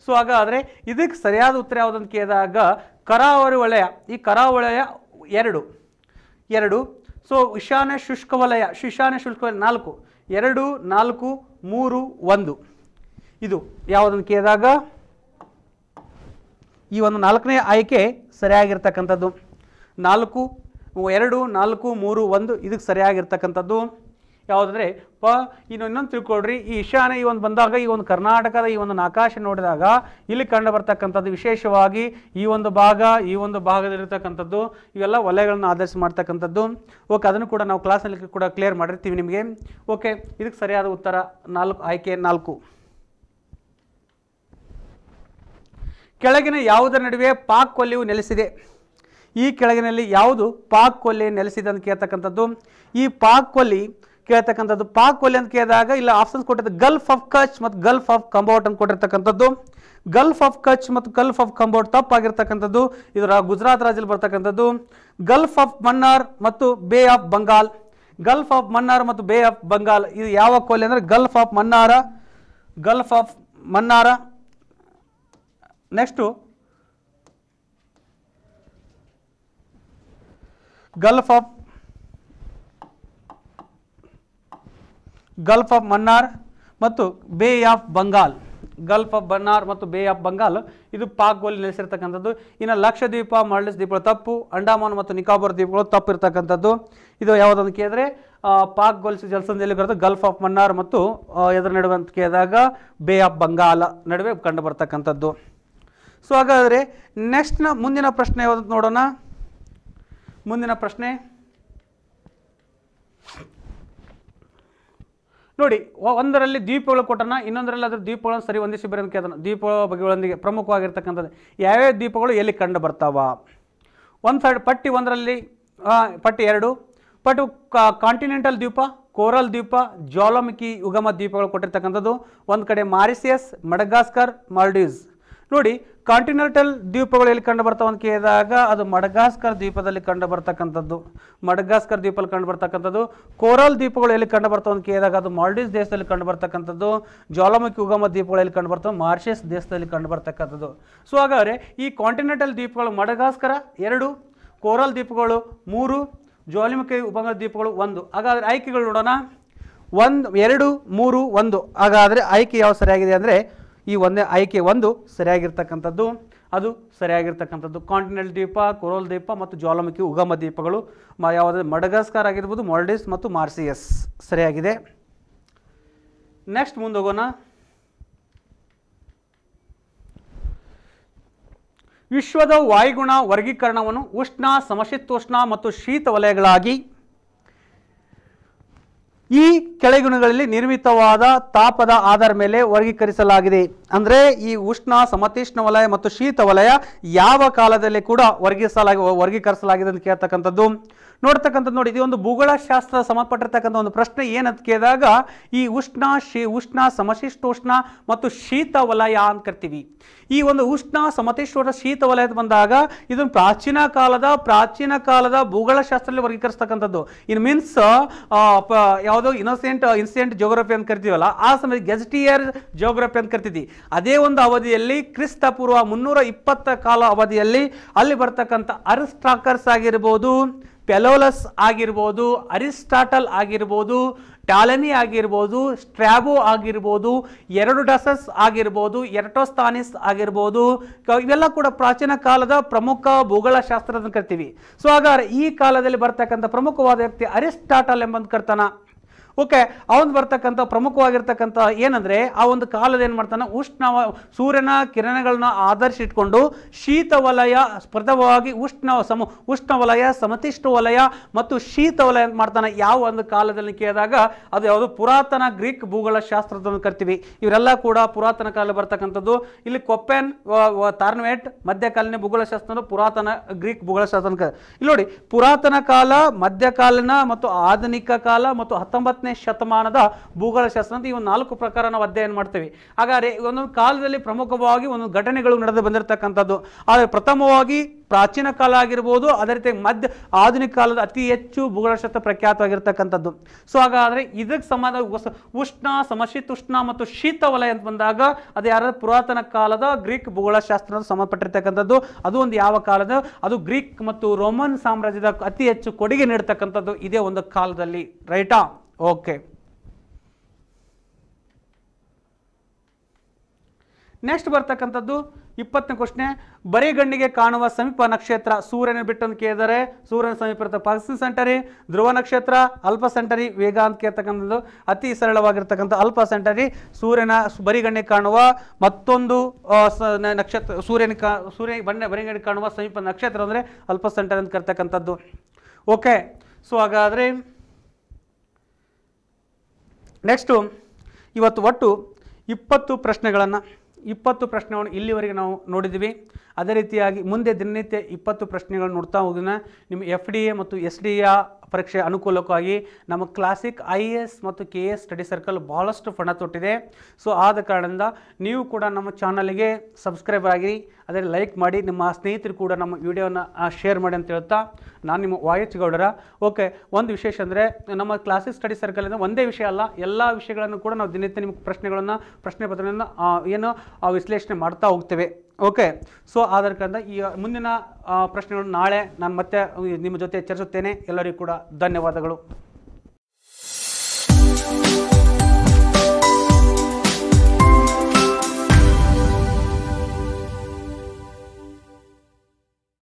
ಸೊ ಹಾಗಾದರೆ ಇದಕ್ಕೆ ಸರಿಯಾದ ಉತ್ತರ ಯಾವುದಂತ ಕೇಳಿದಾಗ ಕರಾವಳಿ ವಲಯ ಈ ಕರಾವಳಯ ಎರಡು ಎರಡು ಸೊ ಈಶಾನ್ಯ ಶುಷ್ಕ ವಲಯ ಈಶಾನ್ಯ ಶುಷ್ಕ ವಲಯ ನಾಲ್ಕು ಎರಡು ನಾಲ್ಕು ಮೂರು ಒಂದು ಇದು ಯಾವುದನ್ನು ಕೇಳಿದಾಗ ಈ ಒಂದು ನಾಲ್ಕನೇ ಆಯ್ಕೆ ಸರಿಯಾಗಿರ್ತಕ್ಕಂಥದ್ದು ನಾಲ್ಕು ಎರಡು ನಾಲ್ಕು ಮೂರು ಒಂದು ಇದಕ್ಕೆ ಸರಿಯಾಗಿರ್ತಕ್ಕಂಥದ್ದು ಯಾವುದಾದ್ರೆ ಪ ಇನ್ನು ಇನ್ನೊಂದು ತಿಳ್ಕೊಳ್ರಿ ಈ ಈಶಾನ್ಯ ಈ ಒಂದು ಬಂದಾಗ ಈ ಒಂದು ಕರ್ನಾಟಕದ ಈ ಒಂದು ಆಕಾಶ ನೋಡಿದಾಗ ಇಲ್ಲಿ ಕಂಡು ಬರ್ತಕ್ಕಂಥದ್ದು ವಿಶೇಷವಾಗಿ ಈ ಒಂದು ಭಾಗ ಈ ಒಂದು ಭಾಗದಲ್ಲಿರ್ತಕ್ಕಂಥದ್ದು ಇವೆಲ್ಲ ವಲಯಗಳನ್ನು ಆಧರಿಸಿ ಮಾಡ್ತಕ್ಕಂಥದ್ದು ಓಕೆ ಅದನ್ನು ಕೂಡ ನಾವು ಕ್ಲಾಸಲ್ಲಿ ಕೂಡ ಕ್ಲಿಯರ್ ಮಾಡಿರ್ತೀವಿ ನಿಮಗೆ ಓಕೆ ಇದಕ್ಕೆ ಸರಿಯಾದ ಉತ್ತರ ನಾಲ್ಕು ಆಯ್ಕೆ ನಾಲ್ಕು ಕೆಳಗಿನ ಯಾವುದರ ನಡುವೆ ಪಾಕ್ ಕೊಲ್ಲಿಯು ನೆಲೆಸಿದೆ ಈ ಕೆಳಗಿನಲ್ಲಿ ಯಾವುದು ಪಾಕ್ ಕೊಲ್ಲಿ ನೆಲೆಸಿದೆ ಅಂತ ಕೇಳ್ತಕ್ಕಂಥದ್ದು ಈ ಪಾಕ್ ಕೊಲ್ಲಿ ಕೇಳ್ತಕ್ಕಂಥದ್ದು ಪಾಕ್ ಒಲೆ ಅಂತ ಕೇಳಿದಾಗ ಇಲ್ಲ ಆಪ್ಷನ್ಸ್ ಕೊಟ್ಟಿದ್ದ ಗಲ್ಫ್ ಆಫ್ ಕಚ್ ಮತ್ತು ಗಲ್ಫ್ ಆಫ್ ಕಂಬೋಟ್ ಅಂತ ಕೊಟ್ಟಿರ್ತಕ್ಕಂಥದ್ದು ಗಲ್ಫ್ ಆಫ್ ಕಚ್ ಮತ್ತು ಗಲ್ಫ್ ಆಫ್ ಕಂಬೌಟ್ ತಪ್ಪಾಗಿರ್ತಕ್ಕಂಥದ್ದು ಇದರ ಗುಜರಾತ್ ರಾಜ್ಯದಲ್ಲಿ ಬರ್ತಕ್ಕಂಥದ್ದು ಗಲ್ಫ್ ಆಫ್ ಮನ್ನಾರ್ ಮತ್ತು bay of Bengal gulf of Mannar ಮತ್ತು ಬೇ ಆಫ್ ಬಂಗಾಲ್ ಇದು ಯಾವ ಕೊಲೆ ಅಂದರೆ gulf of Mannar gulf of Mannar next gulf of gulf of Mannar ಮತ್ತು bay of Bengal gulf of Mannar ಮತ್ತು ಬೇ ಆಫ್ ಬಂಗಾಲ್ ಇದು ಪಾಕ್ ಗೋಲಿ ನೆಲೆಸಿರ್ತಕ್ಕಂಥದ್ದು ಇನ್ನು ಲಕ್ಷದ್ವೀಪ ಮಾಲ್ಡೀವ್ಸ್ ದ್ವೀಪಗಳು ತಪ್ಪು ಅಂಡಮಾನ್ ಮತ್ತು ನಿಕಾಬಾರ್ ದ್ವೀಪಗಳು ತಪ್ಪಿರ್ತಕ್ಕಂಥದ್ದು ಇದು ಯಾವುದಂತ ಕೇಳಿದ್ರೆ ಪಾಕ್ ಗೋಲ್ಸ್ ಜಲಸಂಧಿಯಲ್ಲಿ ಬರೋದು ಗಲ್ಫ್ ಆಫ್ ಮನ್ನಾರ್ ಮತ್ತು ಎದ್ರ ನಡುವೆ ಅಂತ ಕೇಳಿದಾಗ ಬೇ ಆಫ್ ಬಂಗಾಲ್ ನಡುವೆ ಕಂಡು ಬರ್ತಕ್ಕಂಥದ್ದು ಸೊ ಹಾಗಾದರೆ ನೆಕ್ಸ್ಟ್ನ ಮುಂದಿನ ಪ್ರಶ್ನೆ ಯಾವುದಂತ ನೋಡೋಣ ಮುಂದಿನ ಪ್ರಶ್ನೆ ನೋಡಿ ಒಂದರಲ್ಲಿ ದ್ವೀಪಗಳು ಕೊಟ್ಟನ ಇನ್ನೊಂದರಲ್ಲಿ ಅದರ ದ್ವೀಪಗಳನ್ನು ಸರಿ ಹೊಂದಿಸಿ ಬರೋದಕ್ಕೆ ಅದನ್ನು ದ್ವೀಪಗಳ ಬಗೆಗಳೊಂದಿಗೆ ಪ್ರಮುಖವಾಗಿರ್ತಕ್ಕಂಥದ್ದು ಯಾವ್ಯಾವ ದ್ವೀಪಗಳು ಎಲ್ಲಿ ಕಂಡು ಬರ್ತಾವ ಒಂದು ಸೈಡ್ ಪಟ್ಟಿ ಒಂದರಲ್ಲಿ ಪಟ್ಟಿ ಎರಡು ಪಟ್ಟು ಕಾಂಟಿನೆಂಟಲ್ ದ್ವೀಪ ಕೋರಲ್ ದ್ವೀಪ ಜ್ವಾಲಮುಖಿ ಯುಗಮ ದ್ವೀಪಗಳು ಕೊಟ್ಟಿರ್ತಕ್ಕಂಥದ್ದು ಒಂದು ಕಡೆ ಮಾರಿಸಿಯಸ್ ಮಡಗಾಸ್ಕರ್ ಮಾಲ್ಡೀವ್ಸ್ ನೋಡಿ ಕಾಂಟಿನೆಂಟಲ್ ದ್ವೀಪಗಳಲ್ಲಿ ಕಂಡು ಅಂತ ಕೇಳಿದಾಗ ಅದು ಮಡಗಾಸ್ಕರ್ ದ್ವೀಪದಲ್ಲಿ ಕಂಡು ಬರ್ತಕ್ಕಂಥದ್ದು ಮಡಗಾಸ್ಕರ್ ದ್ವೀಪಲ್ಲಿ ಕಂಡು ಬರ್ತಕ್ಕಂಥದ್ದು ಕೋರಲ್ ದ್ವೀಪಗಳು ಎಲ್ಲಿ ಕಂಡು ಅಂತ ಕೇಳಿದಾಗ ಅದು ಮಾಲ್ಡೀವ್ಸ್ ದೇಶದಲ್ಲಿ ಕಂಡು ಬರ್ತಕ್ಕಂಥದ್ದು ಜ್ವಾಲಾಮುಖಿ ಉಗಮ ದ್ವೀಪಗಳಲ್ಲಿ ಕಂಡು ಬರ್ತವೆ ಮಾರ್ಷಸ್ ದೇಶದಲ್ಲಿ ಕಂಡು ಬರ್ತಕ್ಕಂಥದ್ದು ಸೊ ಹಾಗಾದರೆ ಈ ಕಾಂಟಿನೆಂಟಲ್ ದ್ವೀಪಗಳು ಮಡಗಾಸ್ಕರ ಎರಡು ಕೋರಲ್ ದ್ವೀಪಗಳು ಮೂರು ಜ್ವಾಲಾಮುಖಿ ಉಗಮ ದ್ವೀಪಗಳು ಒಂದು ಹಾಗಾದರೆ ಆಯ್ಕೆಗಳು ನೋಡೋಣ ಒಂದು ಎರಡು ಮೂರು ಒಂದು ಹಾಗಾದರೆ ಆಯ್ಕೆ ಯಾವ ಸರಿಯಾಗಿದೆ ಅಂದರೆ ಈ ಒಂದೇ ಆಯ್ಕೆ ಒಂದು ಸರಿಯಾಗಿರ್ತಕ್ಕಂಥದ್ದು ಅದು ಸರಿಯಾಗಿರ್ತಕ್ಕಂಥದ್ದು ಕಾಂಟಿನೆಂಟ್ ದ್ವೀಪ ಕೊರೋಲ್ ದ್ವೀಪ ಮತ್ತು ಜ್ವಾಲಾಮುಖಿ ಉಗಮ ದ್ವೀಪಗಳು ಯಾವುದೇ ಮಡಗಾಸ್ಕರ್ ಆಗಿರ್ಬೋದು ಮಾಲ್ಡೀವ್ಸ್ ಮತ್ತು ಮಾರ್ಸಿಯಸ್ ಸರಿಯಾಗಿದೆ ನೆಕ್ಸ್ಟ್ ಮುಂದೋಗೋಣ ವಿಶ್ವದ ವಾಯುಗುಣ ವರ್ಗೀಕರಣವನ್ನು ಉಷ್ಣ ಸಮಶೀತೋಷ್ಣ ಮತ್ತು ಶೀತ ವಲಯಗಳಾಗಿ ಈ ಕೆಳಗುಣಗಳಲ್ಲಿ ನಿರ್ಮಿತವಾದ ತಾಪದ ಆಧಾರ ಮೇಲೆ ವರ್ಗೀಕರಿಸಲಾಗಿದೆ ಅಂದರೆ ಈ ಉಷ್ಣ ಸಮತೀಷ್ಣ ವಲಯ ಮತ್ತು ಶೀತ ವಲಯ ಯಾವ ಕಾಲದಲ್ಲಿ ಕೂಡ ವರ್ಗಿಸಲಾಗಿ ವರ್ಗೀಕರಿಸಲಾಗಿದೆ ಅಂತ ಕೇಳ್ತಕ್ಕಂಥದ್ದು ನೋಡ್ತಕ್ಕಂಥದ್ದು ನೋಡಿ ಇದೊಂದು ಭೂಗೋಳಶಾಸ್ತ್ರ ಸಂಬಂಧಪಟ್ಟಿರ್ತಕ್ಕಂಥ ಒಂದು ಪ್ರಶ್ನೆ ಏನಂತ ಕೇಳಿದಾಗ ಈ ಉಷ್ಣ ಶೀ ಉಷ್ಣ ಸಮಶಿಷ್ಟೋಷ್ಣ ಮತ್ತು ಶೀತ ವಲಯ ಅಂತ ಕರಿತೀವಿ ಈ ಒಂದು ಉಷ್ಣ ಸಮತೇಶ್ವರ ಶೀತ ವಲಯದ ಬಂದಾಗ ಇದನ್ನು ಪ್ರಾಚೀನ ಕಾಲದ ಪ್ರಾಚೀನ ಕಾಲದ ಭೂಗೋಳ ಭೂಗೋಳಶಾಸ್ತ್ರದಲ್ಲಿ ವರ್ಗೀಕರಿಸ್ತಕ್ಕಂಥದ್ದು ಇನ್ ಮೀನ್ಸ್ ಯಾವುದೋ ಇನೋಸೆಂಟ್ ಇನ್ಸಿಡೆಂಟ್ ಜೋಗ್ರಫಿ ಅಂತ ಕರಿತೀವಲ್ಲ ಆ ಸಮಯ ಗೆಜೆಟಿಯರ್ ಜೋಗ್ರಫಿ ಅಂತ ಕರಿತಿದ್ವಿ ಅದೇ ಒಂದು ಅವಧಿಯಲ್ಲಿ ಕ್ರಿಸ್ತ ಪೂರ್ವ ಮುನ್ನೂರ ಇಪ್ಪತ್ತ ಕಾಲ ಅವಧಿಯಲ್ಲಿ ಅಲ್ಲಿ ಬರ್ತಕ್ಕಂಥ ಅರಿಸ್ಟ್ರಾಕರ್ಸ್ ಆಗಿರ್ಬೋದು ಪೆಲೋಲಸ್ ಆಗಿರ್ಬೋದು ಅರಿಸ್ಟಾಟಲ್ ಆಗಿರ್ಬೋದು ಟಾಲನಿ ಆಗಿರ್ಬೋದು ಸ್ಟ್ರಾಬೋ ಆಗಿರ್ಬೋದು ಎರಡು ಡಸಸ್ ಆಗಿರ್ಬೋದು ಎರಟೋಸ್ತಾನಿಸ್ ಆಗಿರ್ಬೋದು ಇವೆಲ್ಲ ಕೂಡ ಪ್ರಾಚೀನ ಕಾಲದ ಪ್ರಮುಖ ಭೂಗೋಳಶಾಸ್ತ್ರ ಅಂತ ಕರಿತೀವಿ ಸೊ ಹಾಗಾದ್ರೆ ಈ ಕಾಲದಲ್ಲಿ ಬರ್ತಕ್ಕಂಥ ಪ್ರಮುಖವಾದ ವ್ಯಕ್ತಿ ಅರಿಸ್ಟಾಟಲ್ ಎಂಬಂತ ಕರ್ತಾನ ಓಕೆ ಅವನು ಬರ್ತಕ್ಕಂಥ ಪ್ರಮುಖವಾಗಿರ್ತಕ್ಕಂಥ ಏನಂದರೆ ಆ ಒಂದು ಕಾಲದ ಏನು ಮಾಡ್ತಾನೆ ಉಷ್ಣ ಸೂರ್ಯನ ಕಿರಣಗಳನ್ನ ಆಧರಿಸಿ ಇಟ್ಕೊಂಡು ಶೀತ ವಲಯ ಸ್ಪರ್ಧವಾಗಿ ಉಷ್ಣ ಸಮ ಉಷ್ಣ ವಲಯ ಸಮತಿಷ್ಠ ವಲಯ ಮತ್ತು ಶೀತ ವಲಯ ಅಂತ ಮಾಡ್ತಾನೆ ಯಾವ ಒಂದು ಕಾಲದಲ್ಲಿ ಕೇಳಿದಾಗ ಅದು ಯಾವುದು ಪುರಾತನ ಗ್ರೀಕ್ ಭೂಗೋಳ ಶಾಸ್ತ್ರದ್ದು ಕರಿತೀವಿ ಇವರೆಲ್ಲ ಕೂಡ ಪುರಾತನ ಕಾಲ ಬರ್ತಕ್ಕಂಥದ್ದು ಇಲ್ಲಿ ಕೊಪ್ಪೆನ್ ತಾರ್ನ್ವೆಟ್ ಮಧ್ಯಕಾಲೀನ ಭೂಗೋಳಶಾಸ್ತ್ರ ಪುರಾತನ ಗ್ರೀಕ್ ಭೂಗೋಳಶಾಸ್ತ್ರ ಇಲ್ಲಿ ನೋಡಿ ಪುರಾತನ ಕಾಲ ಮಧ್ಯಕಾಲೀನ ಮತ್ತು ಆಧುನಿಕ ಕಾಲ ಮತ್ತು ಹತ್ತೊಂಬತ್ತನೇ ಇಪ್ಪತ್ತನೇ ಶತಮಾನದ ಭೂಗೋಳಶಾಸ್ತ್ರ ಅಂತ ಈ ಒಂದು ನಾಲ್ಕು ಪ್ರಕಾರ ನಾವು ಅಧ್ಯಯನ ಮಾಡ್ತೇವೆ ಹಾಗಾದರೆ ಒಂದೊಂದು ಕಾಲದಲ್ಲಿ ಪ್ರಮುಖವಾಗಿ ಒಂದು ಘಟನೆಗಳು ನಡೆದು ಬಂದಿರತಕ್ಕಂಥದ್ದು ಆದರೆ ಪ್ರಥಮವಾಗಿ ಪ್ರಾಚೀನ ಕಾಲ ಆಗಿರ್ಬೋದು ಅದೇ ರೀತಿ ಮಧ್ಯ ಆಧುನಿಕ ಕಾಲದ ಅತಿ ಹೆಚ್ಚು ಭೂಗೋಳಶಾಸ್ತ್ರ ಪ್ರಖ್ಯಾತವಾಗಿರ್ತಕ್ಕಂಥದ್ದು ಸೊ ಹಾಗಾದರೆ ಇದಕ್ಕೆ ಸಂಬಂಧ ಉಷ್ಣ ಸಮಶೀತುಷ್ಣ ಮತ್ತು ಶೀತ ವಲಯ ಅಂತ ಬಂದಾಗ ಅದು ಯಾರು ಪುರಾತನ ಕಾಲದ ಗ್ರೀಕ್ ಭೂಗೋಳಶಾಸ್ತ್ರ ಸಂಬಂಧಪಟ್ಟಿರ್ತಕ್ಕಂಥದ್ದು ಅದು ಒಂದು ಯಾವ ಕಾಲದ ಅದು ಗ್ರೀಕ್ ಮತ್ತು ರೋಮನ್ ಸಾಮ್ರಾಜ್ಯದ ಅತಿ ಹೆಚ್ಚು ಕೊಡುಗೆ ನೀಡತಕ್ಕಂಥದ್ದು ಇದೇ ಒಂದು ಕಾಲದಲ್ಲಿ ರೈಟಾ Okay. ನೆಕ್ಸ್ಟ್ ಬರ್ತಕ್ಕಂಥದ್ದು ಇಪ್ಪತ್ತನೇ ಪ್ರಶ್ನೆ ಬರಿಗಣ್ಣಿಗೆ ಕಾಣುವ ಸಮೀಪ ನಕ್ಷತ್ರ ಸೂರ್ಯನ ಬಿಟ್ಟನ್ನು ಕೇಳಿದರೆ ಸೂರ್ಯನ ಸಮೀಪ ಇರತಕ್ಕ ಸೆಂಟರಿ ಧ್ರುವ ನಕ್ಷತ್ರ ಅಲ್ಪ ಸೆಂಟರಿ ವೇಗ ಅಂತ ಕೇಳ್ತಕ್ಕಂಥದ್ದು ಅತಿ ಸರಳವಾಗಿರ್ತಕ್ಕಂಥ ಅಲ್ಪ ಸೆಂಟರಿ ಸೂರ್ಯನ ಬರಿಗಣ್ಣಿಗೆ ಕಾಣುವ ಮತ್ತೊಂದು ನಕ್ಷತ್ರ ಸೂರ್ಯನ ಸೂರ್ಯ ಬಣ್ಣ ಬರಿಗಣ್ಣಿಗೆ ಕಾಣುವ ಸಮೀಪ ನಕ್ಷತ್ರ ಅಂದರೆ ಅಲ್ಪ ಸೆಂಟರಿ ಅಂತ ಕರ್ತಕ್ಕಂಥದ್ದು ಓಕೆ ಸೊ ಹಾಗಾದರೆ ನೆಕ್ಸ್ಟು ಇವತ್ತು ಒಟ್ಟು ಇಪ್ಪತ್ತು ಪ್ರಶ್ನೆಗಳನ್ನು ಇಪ್ಪತ್ತು ಪ್ರಶ್ನೆಗಳನ್ನು ಇಲ್ಲಿವರೆಗೆ ನಾವು ನೋಡಿದ್ದೀವಿ ಅದೇ ರೀತಿಯಾಗಿ ಮುಂದೆ ದಿನನಿತ್ಯ ಇಪ್ಪತ್ತು ಪ್ರಶ್ನೆಗಳನ್ನು ನೋಡ್ತಾ ಹೋಗೋದನ್ನ ನಿಮ್ಮ ಎಫ್ ಡಿ ಎ ಮತ್ತು ಎಸ್ ಡಿ ಎ ಪರೀಕ್ಷೆ ಅನುಕೂಲಕ್ಕಾಗಿ ನಮ್ಮ ಕ್ಲಾಸಿಕ್ ಐ ಎ ಎಸ್ ಮತ್ತು K A S study circle ಭಾಳಷ್ಟು ಫಣ ತೊಟ್ಟಿದೆ ಸೊ ಆದ ಕಾರಣದಿಂದ ನೀವು ಕೂಡ ನಮ್ಮ ಚಾನಲ್ಗೆ ಸಬ್ಸ್ಕ್ರೈಬ್ ಆಗಿರಿ ಅದೇ ಲೈಕ್ ಮಾಡಿ ನಿಮ್ಮ ಸ್ನೇಹಿತರು ಕೂಡ ನಮ್ಮ ವಿಡಿಯೋವನ್ನು ಶೇರ್ ಮಾಡಿ ಅಂತ ಹೇಳ್ತಾ ನಾನು ನಿಮ್ಮ ವಾಯಚ್ ಗೌಡರ ಓಕೆ ಒಂದು ವಿಶೇಷ ಅಂದರೆ ನಮ್ಮ ಕ್ಲಾಸಿಕ್ ಸ್ಟಡಿ ಸರ್ಕಲಿಂದ ಒಂದೇ ವಿಷಯ ಅಲ್ಲ ಎಲ್ಲ ವಿಷಯಗಳನ್ನು ಕೂಡ ನಾವು ದಿನನಿತ್ಯ ನಿಮಗೆ ಪ್ರಶ್ನೆಗಳನ್ನು ಪ್ರಶ್ನೆ ಪತ್ರಗಳನ್ನು ಏನು ವಿಶ್ಲೇಷಣೆ ಮಾಡ್ತಾ ಹೋಗ್ತೇವೆ ಓಕೆ ಸೊ ಆಧಾರ್ ಕಾರ್ಡ್ ಈ ಮುಂದಿನ ಪ್ರಶ್ನೆಗಳನ್ನು ನಾಳೆ ನಾನು ಮತ್ತೆ ನಿಮ್ಮ ಜೊತೆ ಚರ್ಚಿಸುತ್ತೇನೆ ಎಲ್ಲರಿಗೂ ಕೂಡ ಧನ್ಯವಾದಗಳು